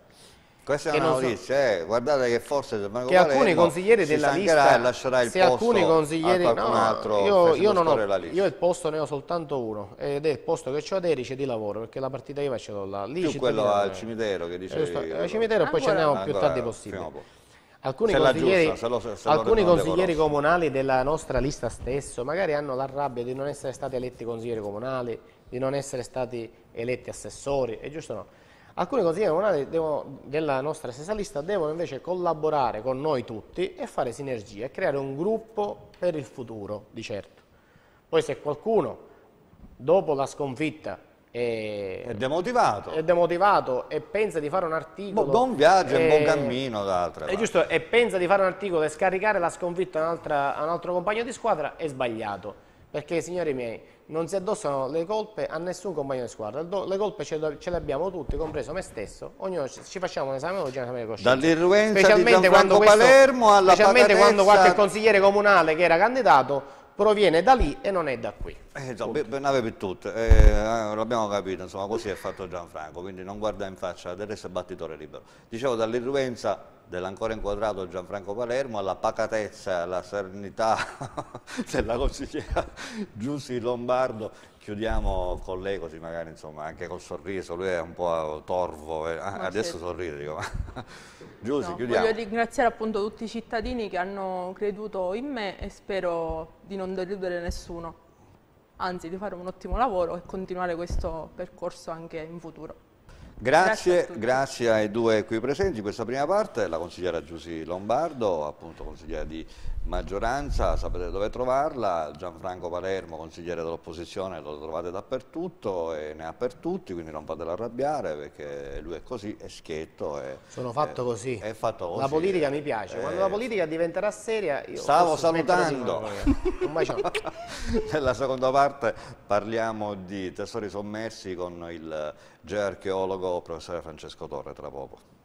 questa è una notizia, so, eh, guardate che forse Marco che Palermo alcuni consiglieri della lista e lascerà il se posto alcuni consiglieri, a qualcun no, altro io, io, non ho, io il posto ne ho soltanto uno ed è il posto che ho ad Erice di lavoro perché la partita IVA ce l'ho là Lì più quello al cimitero che eh, dicevi al cimitero e poi ancora, ci andiamo più tardi possibile Alcuni consiglieri, giusta, se lo, se alcuni consiglieri comunali della nostra lista stesso magari hanno la rabbia di non essere stati eletti consiglieri comunali, di non essere stati eletti assessori, è giusto o no? Alcuni consiglieri comunali devono, della nostra stessa lista devono invece collaborare con noi tutti e fare sinergia e creare un gruppo per il futuro, di certo. Poi se qualcuno, dopo la sconfitta, e, è demotivato. È demotivato e pensa di fare un articolo. buon viaggio e, buon eh, cammino d'altra parte. Giusto, e pensa di fare un articolo e scaricare la sconfitta a un altro compagno di squadra, è sbagliato. Perché, signori miei, non si addossano le colpe a nessun compagno di squadra. Le colpe ce le abbiamo tutti, compreso me stesso. Ognuno ci facciamo un esame oggi, un esame di coscienza. Dall'irruenza di Gianfranco Palermo alla Specialmente quando qualche consigliere comunale che era candidato proviene da lì e non è da qui. Eh, insomma, Bernabé per tutto, eh, eh, l'abbiamo capito, insomma, così è fatto Gianfranco, quindi non guarda in faccia del resto è battitore libero. Dicevo, dall'irruenza dell'ancora inquadrato Gianfranco Palermo alla pacatezza, alla serenità [LAUGHS] della consigliera Giussi Lombardo Chiudiamo con lei così magari insomma anche col sorriso, lui è un po' torvo, eh. Ah, adesso certo. sorride dico. [LAUGHS] Giusi, no, chiudiamo. Voglio ringraziare appunto tutti i cittadini che hanno creduto in me e spero di non deludere nessuno, anzi di fare un ottimo lavoro e continuare questo percorso anche in futuro. Grazie, grazie, grazie, ai due qui presenti. In questa prima parte la consigliera Giussi Lombardo, appunto consigliera di maggioranza, sapete dove trovarla, Gianfranco Palermo, consigliere dell'opposizione, lo trovate dappertutto e ne ha per tutti, quindi non fatelo arrabbiare perché lui è così, è schietto. È, Sono fatto, è, così. È fatto così. La politica è, eh. mi piace, eh, quando la politica diventerà seria io... Stavo salutando. [LAUGHS] Nella seconda parte parliamo di tesori sommersi con il geoarcheologo professore Francesco Torre tra poco.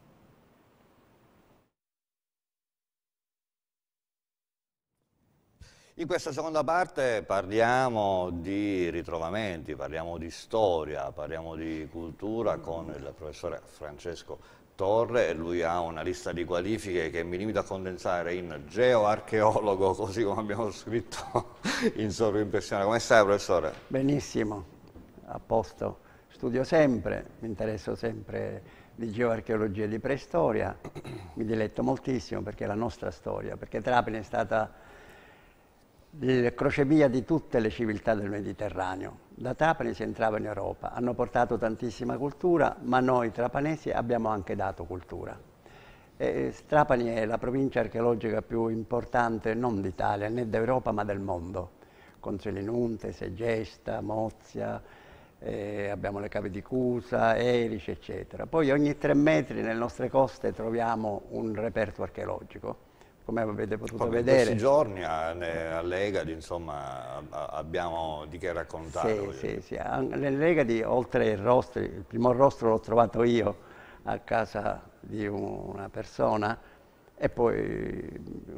In questa seconda parte parliamo di ritrovamenti, parliamo di storia, parliamo di cultura con il professore Francesco Torre. e Lui ha una lista di qualifiche che mi limito a condensare in geoarcheologo, [LAUGHS] così come abbiamo scritto in sovrimpressione. Come stai, professore? Benissimo, a posto studio sempre, mi interesso sempre di geoarcheologia e di preistoria, mi diletto moltissimo perché è la nostra storia, perché Trapani è stata il crocevia di tutte le civiltà del Mediterraneo. Da Trapani si entrava in Europa, hanno portato tantissima cultura, ma noi trapanesi abbiamo anche dato cultura. E Trapani è la provincia archeologica più importante non d'Italia né d'Europa ma del mondo, con Selinunte, Segesta, Mozia, eh, abbiamo le cave di Cusa, Erice, eccetera. Poi ogni tre metri nelle nostre coste troviamo un reperto archeologico come avete potuto come vedere. In questi giorni a Legadi insomma, abbiamo di che raccontare. Sì, sì, sì. Nel Legadi, oltre ai rostri, il primo rostro l'ho trovato io a casa di una persona e poi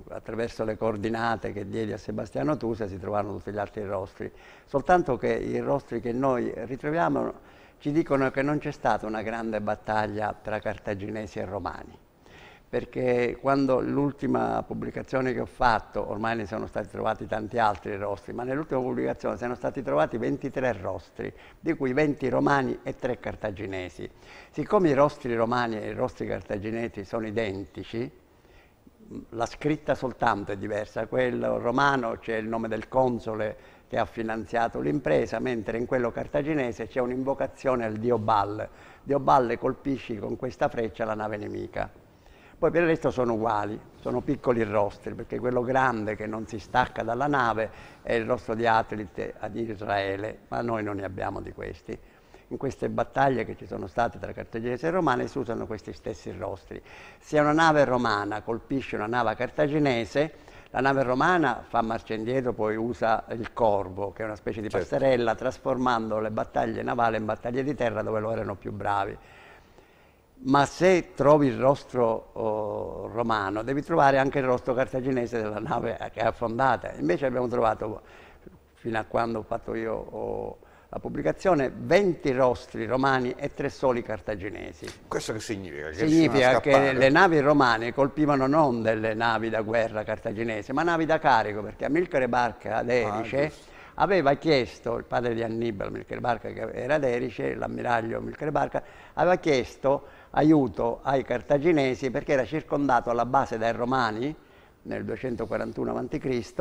attraverso le coordinate che diedi a Sebastiano Tusa si trovarono tutti gli altri rostri. Soltanto che i rostri che noi ritroviamo ci dicono che non c'è stata una grande battaglia tra cartaginesi e romani, perché quando l'ultima pubblicazione che ho fatto, ormai ne sono stati trovati tanti altri rostri, ma nell'ultima pubblicazione sono stati trovati 23 rostri, di cui 20 romani e 3 cartaginesi. Siccome i rostri romani e i rostri cartaginesi sono identici, la scritta soltanto è diversa, quello romano c'è il nome del console che ha finanziato l'impresa, mentre in quello cartaginese c'è un'invocazione al dio Bal. Dio Bal colpisci con questa freccia la nave nemica. Poi per il resto sono uguali, sono piccoli rostri, perché quello grande che non si stacca dalla nave è il rostro di Atlit ad Israele, ma noi non ne abbiamo di questi in queste battaglie che ci sono state tra cartaginesi e romani si usano questi stessi rostri. Se una nave romana colpisce una nave cartaginese, la nave romana fa marcia indietro, poi usa il corvo, che è una specie di certo. passerella, trasformando le battaglie navali in battaglie di terra dove lo erano più bravi ma se trovi il rostro oh, romano devi trovare anche il rostro cartaginese della nave che è affondata. Invece abbiamo trovato, fino a quando ho fatto io oh, la pubblicazione 20 rostri romani e 3 soli cartaginesi. Questo che significa? Che significa che le navi romane colpivano non delle navi da guerra cartaginese, ma navi da carico, perché Amilcare Barca ad ah, Erice ah, aveva chiesto, il padre di Annibale, Amilcare Barca che era ad Erice, l'ammiraglio Amilcare Barca, aveva chiesto aiuto ai cartaginesi perché era circondato alla base dai romani nel 241 a.C.,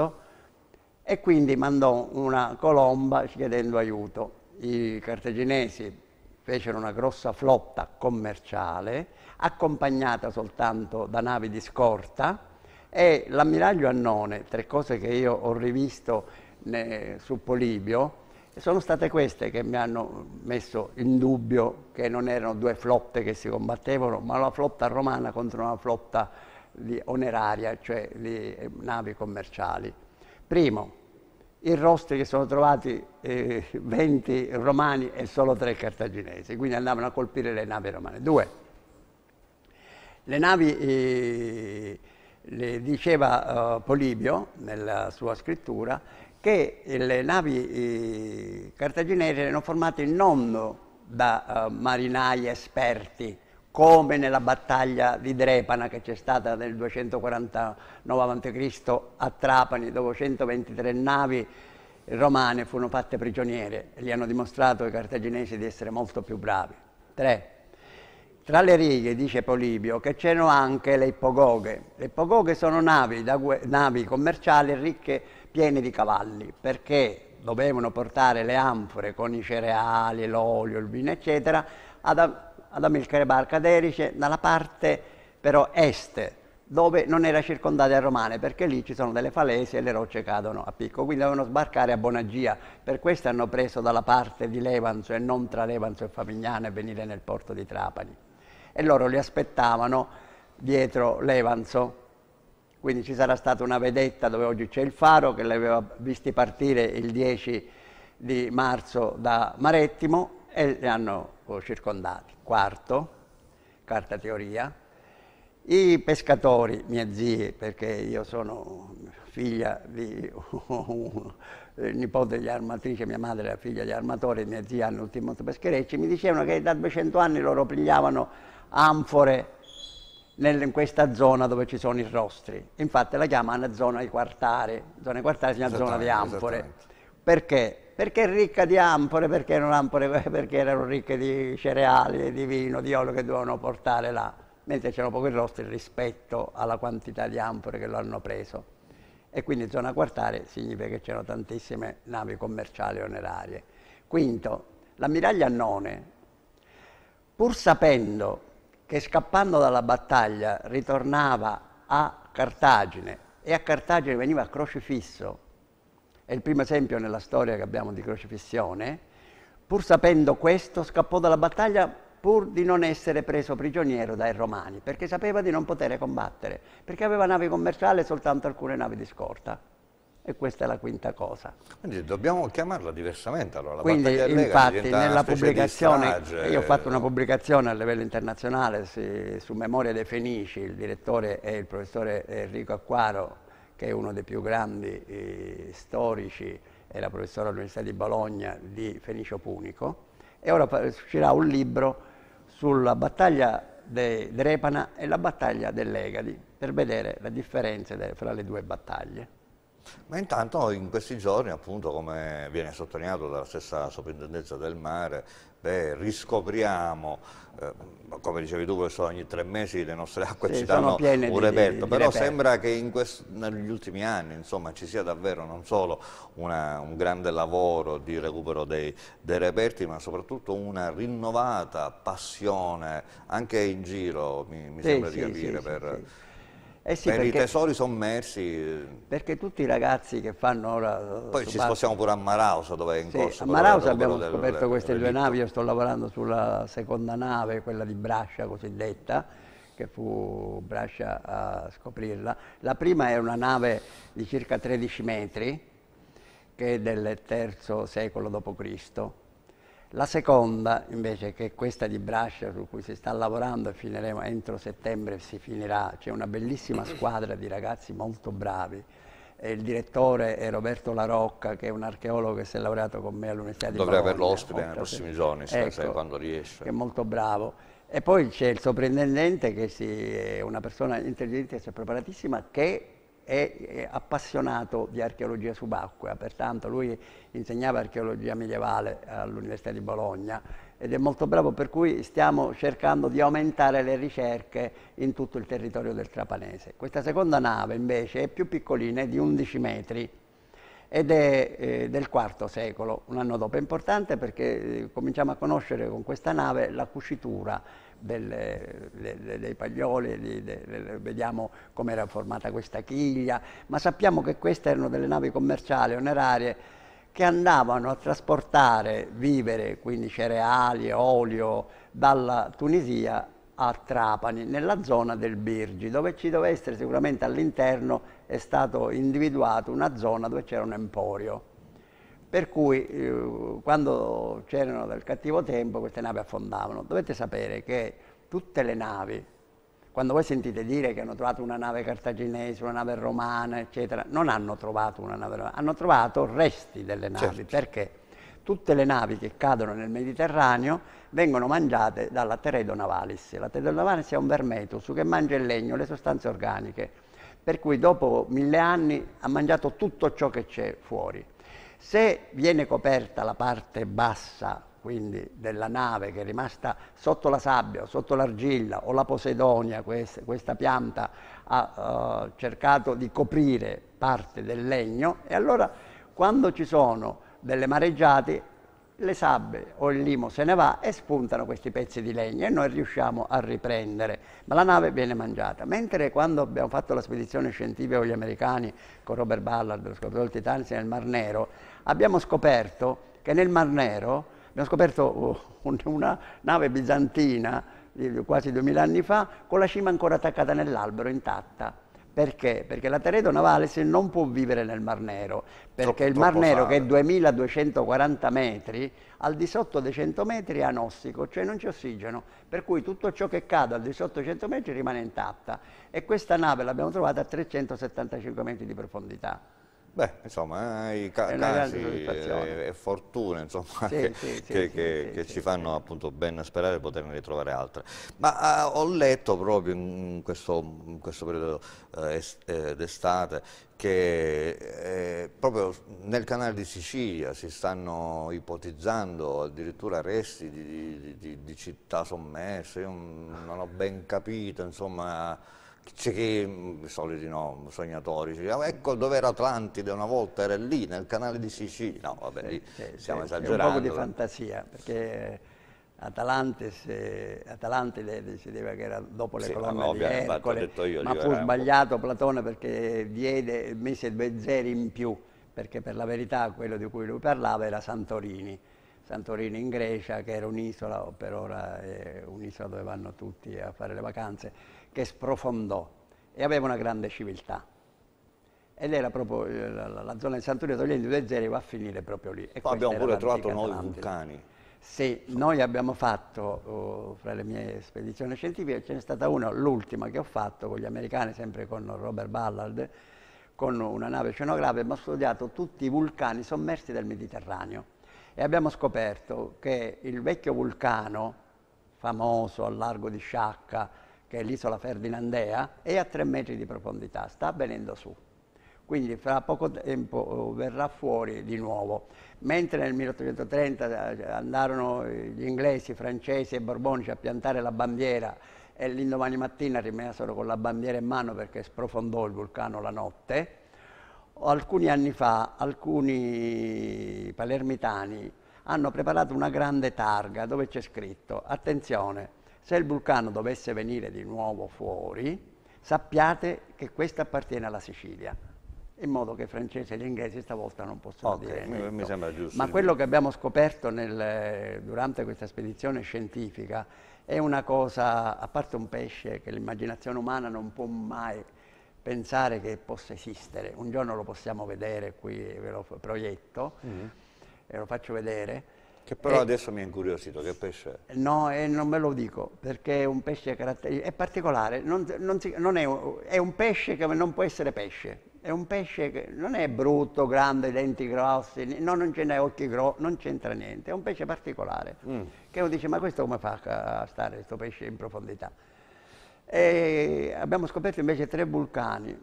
e quindi mandò una colomba chiedendo aiuto. I cartaginesi fecero una grossa flotta commerciale accompagnata soltanto da navi di scorta e l'ammiraglio Annone, tre cose che io ho rivisto ne, su Polibio, sono state queste che mi hanno messo in dubbio che non erano due flotte che si combattevano, ma la flotta romana contro una flotta oneraria, cioè di navi commerciali. Primo, i rostri che sono trovati eh, 20 romani e solo 3 cartaginesi, quindi andavano a colpire le navi romane. Due, le navi, eh, le diceva eh, Polibio nella sua scrittura, che le navi eh, cartaginesi erano formate non da eh, marinai esperti, come nella battaglia di Drepana che c'è stata nel 249 a.C. a Trapani, dove 123 navi romane furono fatte prigioniere e gli hanno dimostrato i cartaginesi di essere molto più bravi. 3. Tra le righe dice Polibio che c'erano anche le ippogoghe. Le ippogoghe sono navi, navi commerciali ricche, piene di cavalli, perché dovevano portare le anfore con i cereali, l'olio, il vino, eccetera, ad ad Amilcare Barca ad Erice, dalla parte però est, dove non era circondata da romane, perché lì ci sono delle falesi e le rocce cadono a picco, quindi dovevano sbarcare a Bonagia, per questo hanno preso dalla parte di Levanzo e non tra Levanzo e Favignana e venire nel porto di Trapani. E loro li aspettavano dietro Levanzo, quindi ci sarà stata una vedetta dove oggi c'è il faro che li aveva visti partire il 10 di marzo da Marettimo e li hanno oh, circondati. Quarto, carta teoria. I pescatori, mie zie, perché io sono figlia di nipote di armatrice, mia madre era figlia di armatore, mia zia hanno Timoteo Pescherecci, mi dicevano che da 200 anni loro pigliavano anfore nel, in questa zona dove ci sono i rostri. Infatti la chiamano zona di quartare, zona di quartare una zona di anfore. Perché? perché è ricca di ampore, perché, ampore, [LAUGHS] perché erano ricche di cereali, di vino, di olio che dovevano portare là, mentre c'erano pochi rostri rispetto alla quantità di ampore che lo hanno preso. E quindi zona quartare significa che c'erano tantissime navi commerciali onerarie. Quinto, l'ammiraglio Annone, pur sapendo che scappando dalla battaglia ritornava a Cartagine e a Cartagine veniva crocifisso è il primo esempio nella storia che abbiamo di crocifissione, pur sapendo questo scappò dalla battaglia pur di non essere preso prigioniero dai romani, perché sapeva di non poter combattere, perché aveva navi commerciali e soltanto alcune navi di scorta. E questa è la quinta cosa. Quindi dobbiamo chiamarla diversamente allora. La Quindi infatti nella pubblicazione, io ho fatto una pubblicazione a livello internazionale si, su Memoria dei Fenici, il direttore è il professore Enrico Acquaro, che è uno dei più grandi eh, storici, era professore all'Università di Bologna di Fenicio Punico, e ora uscirà un libro sulla battaglia di Drepana e la battaglia dell'Egadi, per vedere le differenze fra le due battaglie. Ma intanto in questi giorni, appunto, come viene sottolineato dalla stessa soprintendenza del mare, beh, riscopriamo, eh, come dicevi tu, questo, ogni tre mesi le nostre acque sì, ci danno un reperto, di, però di sembra che questo, negli ultimi anni insomma, ci sia davvero non solo una, un grande lavoro di recupero dei, dei reperti, ma soprattutto una rinnovata passione anche in giro, mi, mi sì, sembra sì, di capire, per eh sì, per perché, i tesori sommersi. Eh. Perché tutti i ragazzi che fanno ora... Eh, Poi ci spostiamo pure a Marausa dove è in sì, corso. A Marausa abbiamo scoperto del, queste del, due navi, io sto lavorando sulla seconda nave, quella di Brascia cosiddetta, che fu Brascia a scoprirla. La prima è una nave di circa 13 metri, che è del III secolo d.C., la seconda, invece, che è questa di Brascia, su cui si sta lavorando e finiremo entro settembre, si finirà, c'è una bellissima [CLEARS THROAT] squadra di ragazzi molto bravi, il direttore è Roberto Larocca, che è un archeologo che si è laureato con me all'Università di Dovrei averlo ospite nei prossimi giorni, se ecco, quando riesce. Che è molto bravo. E poi c'è il soprintendente, che si, è una persona intelligente e preparatissima, che è appassionato di archeologia subacquea, pertanto lui insegnava archeologia medievale all'Università di Bologna ed è molto bravo per cui stiamo cercando di aumentare le ricerche in tutto il territorio del Trapanese. Questa seconda nave invece è più piccolina, è di 11 metri ed è eh, del IV secolo, un anno dopo. È importante perché eh, cominciamo a conoscere con questa nave la cucitura delle, delle, dei paglioli, di, de, vediamo come era formata questa chiglia, ma sappiamo che queste erano delle navi commerciali onerarie che andavano a trasportare vivere, quindi cereali, olio, dalla Tunisia a Trapani, nella zona del Birgi, dove ci doveva essere sicuramente all'interno è stato individuato una zona dove c'era un emporio per cui eh, quando c'erano del cattivo tempo queste navi affondavano. Dovete sapere che tutte le navi, quando voi sentite dire che hanno trovato una nave cartaginese, una nave romana, eccetera, non hanno trovato una nave romana, hanno trovato resti delle navi, certo. perché tutte le navi che cadono nel Mediterraneo vengono mangiate dalla Teredo Navalis. La Teredo Navalis è un vermetus che mangia il legno, le sostanze organiche, per cui dopo mille anni ha mangiato tutto ciò che c'è fuori se viene coperta la parte bassa, quindi della nave che è rimasta sotto la sabbia o sotto l'argilla o la posidonia, questa, questa pianta ha uh, cercato di coprire parte del legno e allora quando ci sono delle mareggiate le sabbe o il limo se ne va e spuntano questi pezzi di legna e noi riusciamo a riprendere, ma la nave viene mangiata. Mentre quando abbiamo fatto la spedizione scientifica con gli americani, con Robert Ballard, lo scopritore del Titanic nel Mar Nero, abbiamo scoperto che nel Mar Nero, abbiamo scoperto oh, una nave bizantina quasi 2000 anni fa con la cima ancora attaccata nell'albero intatta perché? Perché l'Ateredo Navales non può vivere nel Mar Nero, perché troppo, il Mar Nero sale. che è 2240 metri, al di sotto dei 100 metri è anossico, cioè non c'è ossigeno, per cui tutto ciò che cade al di sotto dei 100 metri rimane intatta e questa nave l'abbiamo trovata a 375 metri di profondità. Beh, insomma, eh, i ca casi e, eh, e, fortune che, ci fanno appunto ben sperare di poterne ritrovare altre. Ma uh, ho letto proprio in questo, in questo periodo uh, d'estate che eh, proprio nel canale di Sicilia si stanno ipotizzando addirittura resti di, di, di, di città sommesse, io non ho ben capito, insomma c'è chi, mm, i soliti no, sognatori, dice, ecco dov'era Atlantide una volta, era lì nel canale di Sicilia, no vabbè, sì, sì, stiamo sì, esagerando. un po' di eh. fantasia, perché Atalante, se, decideva che era dopo le sì, colonne ma di Ercole, io, ma fu sbagliato Platone perché diede, mise due zeri in più, perché per la verità quello di cui lui parlava era Santorini, Santorini in Grecia, che era un'isola, per ora è un'isola dove vanno tutti a fare le vacanze, che sprofondò e aveva una grande civiltà. Ed era proprio eh, la, la, la zona di Sant'Urio Toglienti due zeri va a finire proprio lì. E abbiamo pure trovato nuovi vulcani. Sì, Insomma. noi abbiamo fatto, oh, fra le mie spedizioni scientifiche, ce n'è stata una, l'ultima che ho fatto con gli americani, sempre con Robert Ballard, con una nave oceanografica, abbiamo studiato tutti i vulcani sommersi del Mediterraneo e abbiamo scoperto che il vecchio vulcano famoso al largo di Sciacca, che è l'isola Ferdinandea, è a 3 metri di profondità, sta venendo su. Quindi fra poco tempo eh, verrà fuori di nuovo. Mentre nel 1830 eh, andarono eh, gli inglesi, i francesi e i borbonici a piantare la bandiera e l'indomani mattina rimasero con la bandiera in mano perché sprofondò il vulcano la notte, alcuni anni fa alcuni palermitani hanno preparato una grande targa dove c'è scritto attenzione se il vulcano dovesse venire di nuovo fuori, sappiate che questa appartiene alla Sicilia, in modo che i francesi e gli inglesi stavolta non possono okay, dire mi, sembra giusto. Ma quello che abbiamo scoperto nel, durante questa spedizione scientifica è una cosa, a parte un pesce che l'immaginazione umana non può mai pensare che possa esistere, un giorno lo possiamo vedere qui, ve lo proietto mm. e lo faccio vedere, che però eh, adesso mi ha incuriosito, che pesce è? No, eh, non me lo dico, perché è un pesce caratteristico, è particolare, non, non si, è, è, un pesce che non può essere pesce. È un pesce che non è brutto, grande, denti grossi, no, non ce n'è occhi grossi, non c'entra niente. È un pesce particolare, mm. che uno dice, ma questo come fa a stare, questo pesce in profondità? E abbiamo scoperto invece tre vulcani,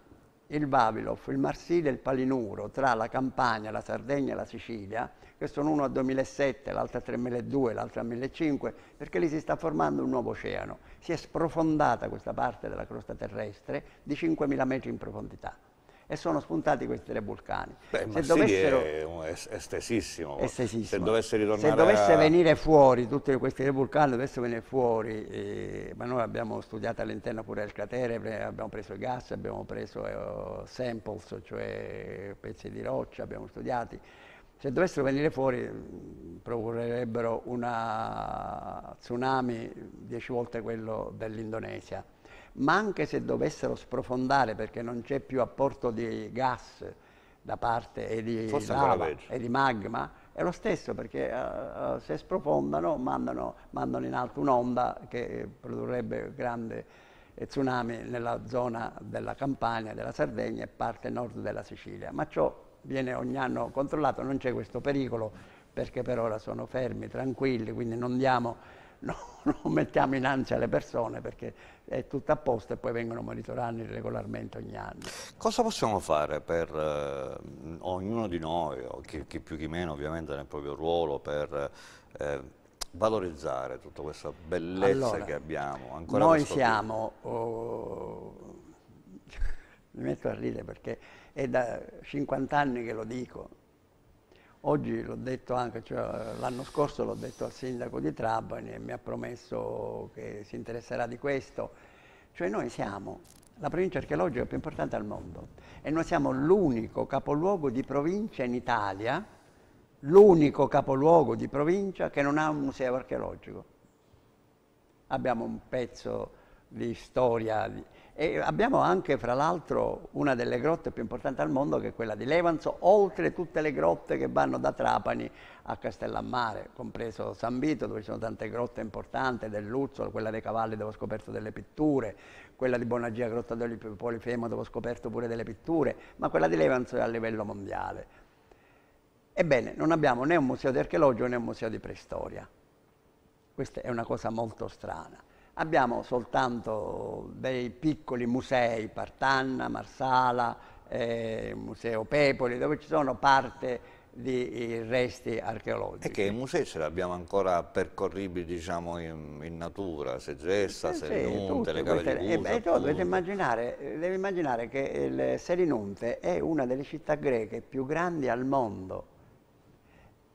il Babilof, il Marsile e il Palinuro tra la Campania, la Sardegna e la Sicilia, che sono uno a 2007, l'altro a 3002, l'altro a 1.500, perché lì si sta formando un nuovo oceano. Si è sprofondata questa parte della crosta terrestre di 5.000 metri in profondità e sono spuntati questi tre vulcani. Beh, se dovessero, è, estesissimo. estesissimo. Se dovesse ritornare Se dovesse a... venire fuori, tutti questi tre vulcani dovessero venire fuori, eh, ma noi abbiamo studiato all'interno pure del cratere, abbiamo preso il gas, abbiamo preso eh, samples, cioè pezzi di roccia, abbiamo studiati se dovessero venire fuori mm, procurerebbero una tsunami dieci volte quello dell'Indonesia ma anche se dovessero sprofondare perché non c'è più apporto di gas da parte e di, lava, e di magma, è lo stesso perché uh, uh, se sprofondano mandano, mandano, in alto un'onda che produrrebbe grande eh, tsunami nella zona della Campania, della Sardegna e parte nord della Sicilia. Ma ciò viene ogni anno controllato, non c'è questo pericolo perché per ora sono fermi, tranquilli, quindi non diamo [LAUGHS] non no, mettiamo innanzi alle persone perché è tutto a posto e poi vengono monitorati regolarmente ogni anno. Cosa possiamo fare per eh, ognuno di noi, chi, chi, più chi meno ovviamente nel proprio ruolo, per eh, valorizzare tutta questa bellezza allora, che abbiamo? Ancora noi siamo... Oh, [LAUGHS] mi metto a ridere perché è da 50 anni che lo dico, Oggi l'ho detto anche, cioè, l'anno scorso l'ho detto al sindaco di Trabani e mi ha promesso che si interesserà di questo. Cioè noi siamo la provincia archeologica più importante al mondo e noi siamo l'unico capoluogo di provincia in Italia, l'unico capoluogo di provincia che non ha un museo archeologico. Abbiamo un pezzo di storia. E abbiamo anche, fra l'altro, una delle grotte più importanti al mondo che è quella di Levanzo, oltre tutte le grotte che vanno da Trapani a Castellammare, compreso San Vito, dove ci sono tante grotte importanti, dell'Uzzolo, quella dei cavalli dove ho scoperto delle pitture, quella di Bonagia, Grotta del Polifemo dove ho scoperto pure delle pitture, ma quella di Levanzo è a livello mondiale. Ebbene, non abbiamo né un museo di archeologia né un museo di preistoria. Questa è una cosa molto strana. Abbiamo soltanto dei piccoli musei, Partanna, Marsala, eh, Museo Pepoli, dove ci sono parte di resti archeologici. E che i musei ce li abbiamo ancora percorribili diciamo in, in natura, Segessa, eh, Selinunte, sì, le cave di Cusa, e, e dovete immaginare, eh, devi immaginare che il Selinunte è una delle città greche più grandi al mondo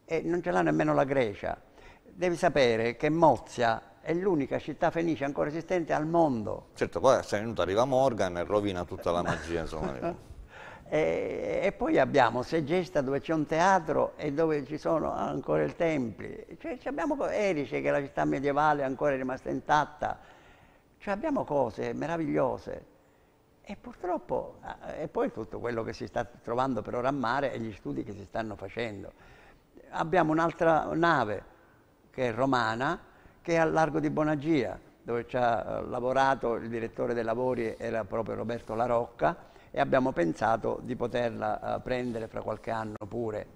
e non ce l'ha nemmeno la Grecia. Devi sapere che Mozia è l'unica città fenice ancora esistente al mondo. Certo, poi è Senenuta arriva Morgan e rovina tutta la magia, insomma. [LAUGHS] E, e, poi abbiamo Segesta dove c'è un teatro e dove ci sono ancora i templi. Cioè, abbiamo Erice che è la città medievale ancora rimasta intatta. Cioè, abbiamo cose meravigliose. E purtroppo, ah, e poi tutto quello che si sta trovando per ora a mare e gli studi che si stanno facendo. Abbiamo un'altra nave che è romana, che è al largo di Bonagia, dove ci ha eh, lavorato il direttore dei lavori era proprio Roberto Larocca e abbiamo pensato di poterla eh, prendere fra qualche anno pure.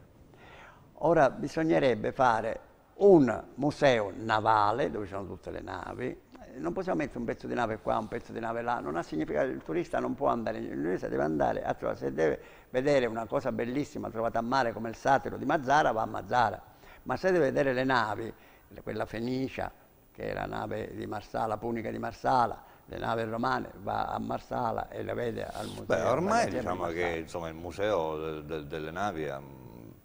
Ora bisognerebbe fare un museo navale dove ci sono tutte le navi, non possiamo mettere un pezzo di nave qua, un pezzo di nave là, non ha significato, il turista non può andare, il turista deve andare a trovare, se deve vedere una cosa bellissima trovata a mare come il satiro di Mazzara va a Mazzara, ma se deve vedere le navi, quella Fenicia, che è la nave di Marsala, punica di Marsala, le navi romane, va a Marsala e le vede al museo. Beh, ormai diciamo che insomma, il museo de, de, delle navi ha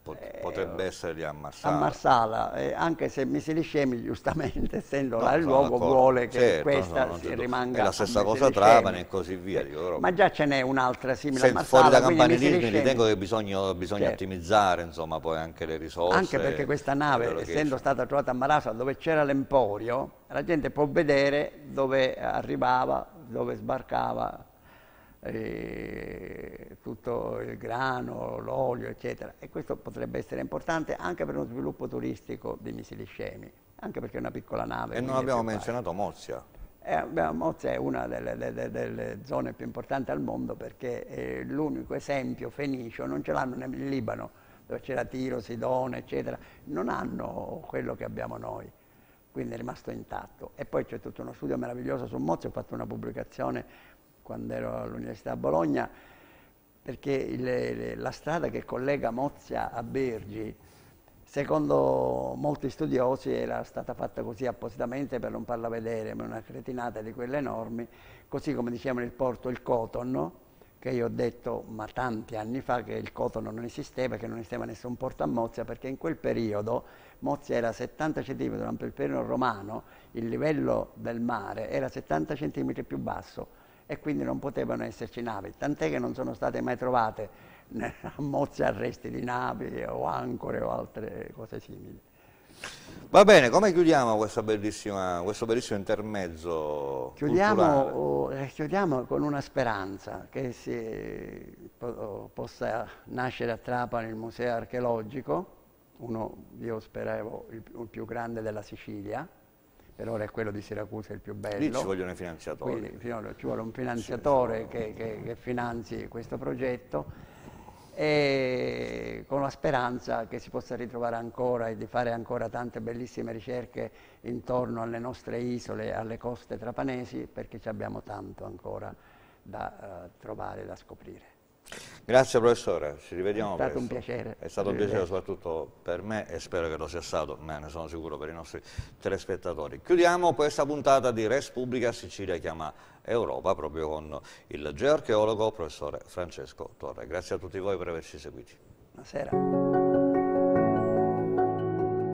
Pot potrebbe eh, essere di Ammarsala. Ammarsala, eh, anche se Misiliscemi, giustamente, [LAUGHS] essendo no, là il luogo, vuole che certo, questa no, certo. rimanga. È la stessa cosa Trapani e così via. Sì. Dico, Ma già ce n'è un'altra simile se, a Ammarsala. Fuori da campanilismi ritengo che bisogna, bisogna certo. ottimizzare insomma, poi anche le risorse. Anche perché questa nave, essendo stata trovata a Marasa, dove c'era l'emporio, la gente può vedere dove arrivava, dove sbarcava tutto il grano, l'olio, eccetera. E questo potrebbe essere importante anche per uno sviluppo turistico dei missili scemi, anche perché è una piccola nave. E non abbiamo menzionato Mozia. Eh, beh, Mozia è una delle, delle, delle, zone più importanti al mondo perché eh, l'unico esempio fenicio non ce l'hanno nel Libano, dove c'era Tiro, Sidone, eccetera, non hanno quello che abbiamo noi quindi è rimasto intatto. E poi c'è tutto uno studio meraviglioso su Mozzi, ho fatto una pubblicazione quando ero all'Università a Bologna, perché il, le, la strada che collega Mozia a Bergi, secondo molti studiosi, era stata fatta così appositamente per non farla vedere, ma una cretinata di quelle enormi, così come dicevano il porto il Cotono, che io ho detto, ma tanti anni fa, che il Coton non esisteva, che non esisteva nessun porto a Mozia, perché in quel periodo Mozia era 70 cm, durante il periodo romano il livello del mare era 70 cm più basso, e quindi non potevano esserci navi, tant'è che non sono state mai trovate [LAUGHS] mozze arresti di navi o ancore o altre cose simili. Va bene, come chiudiamo questo bellissimo intermezzo? Chiudiamo, eh, chiudiamo, con una speranza che si, po possa nascere a Trapani il museo archeologico, uno, io speravo, il, il più grande della Sicilia, per ora è quello di Siracusa il più bello. Lì ci vogliono i finanziatori. Quindi, ci vuole un finanziatore sì, che, che, che, finanzi questo progetto e con la speranza che si possa ritrovare ancora e di fare ancora tante bellissime ricerche intorno alle nostre isole, alle coste trapanesi, perché ci abbiamo tanto ancora da uh, trovare, da scoprire. Grazie professore, ci rivediamo. presto. È stato presto. un piacere. È stato un piacere soprattutto per me e spero che lo sia stato, ma ne sono sicuro per i nostri telespettatori. Chiudiamo questa puntata di Res Pubblica Sicilia chiama Europa proprio con il geoarcheologo professore Francesco Torre. Grazie a tutti voi per averci seguiti. Buonasera.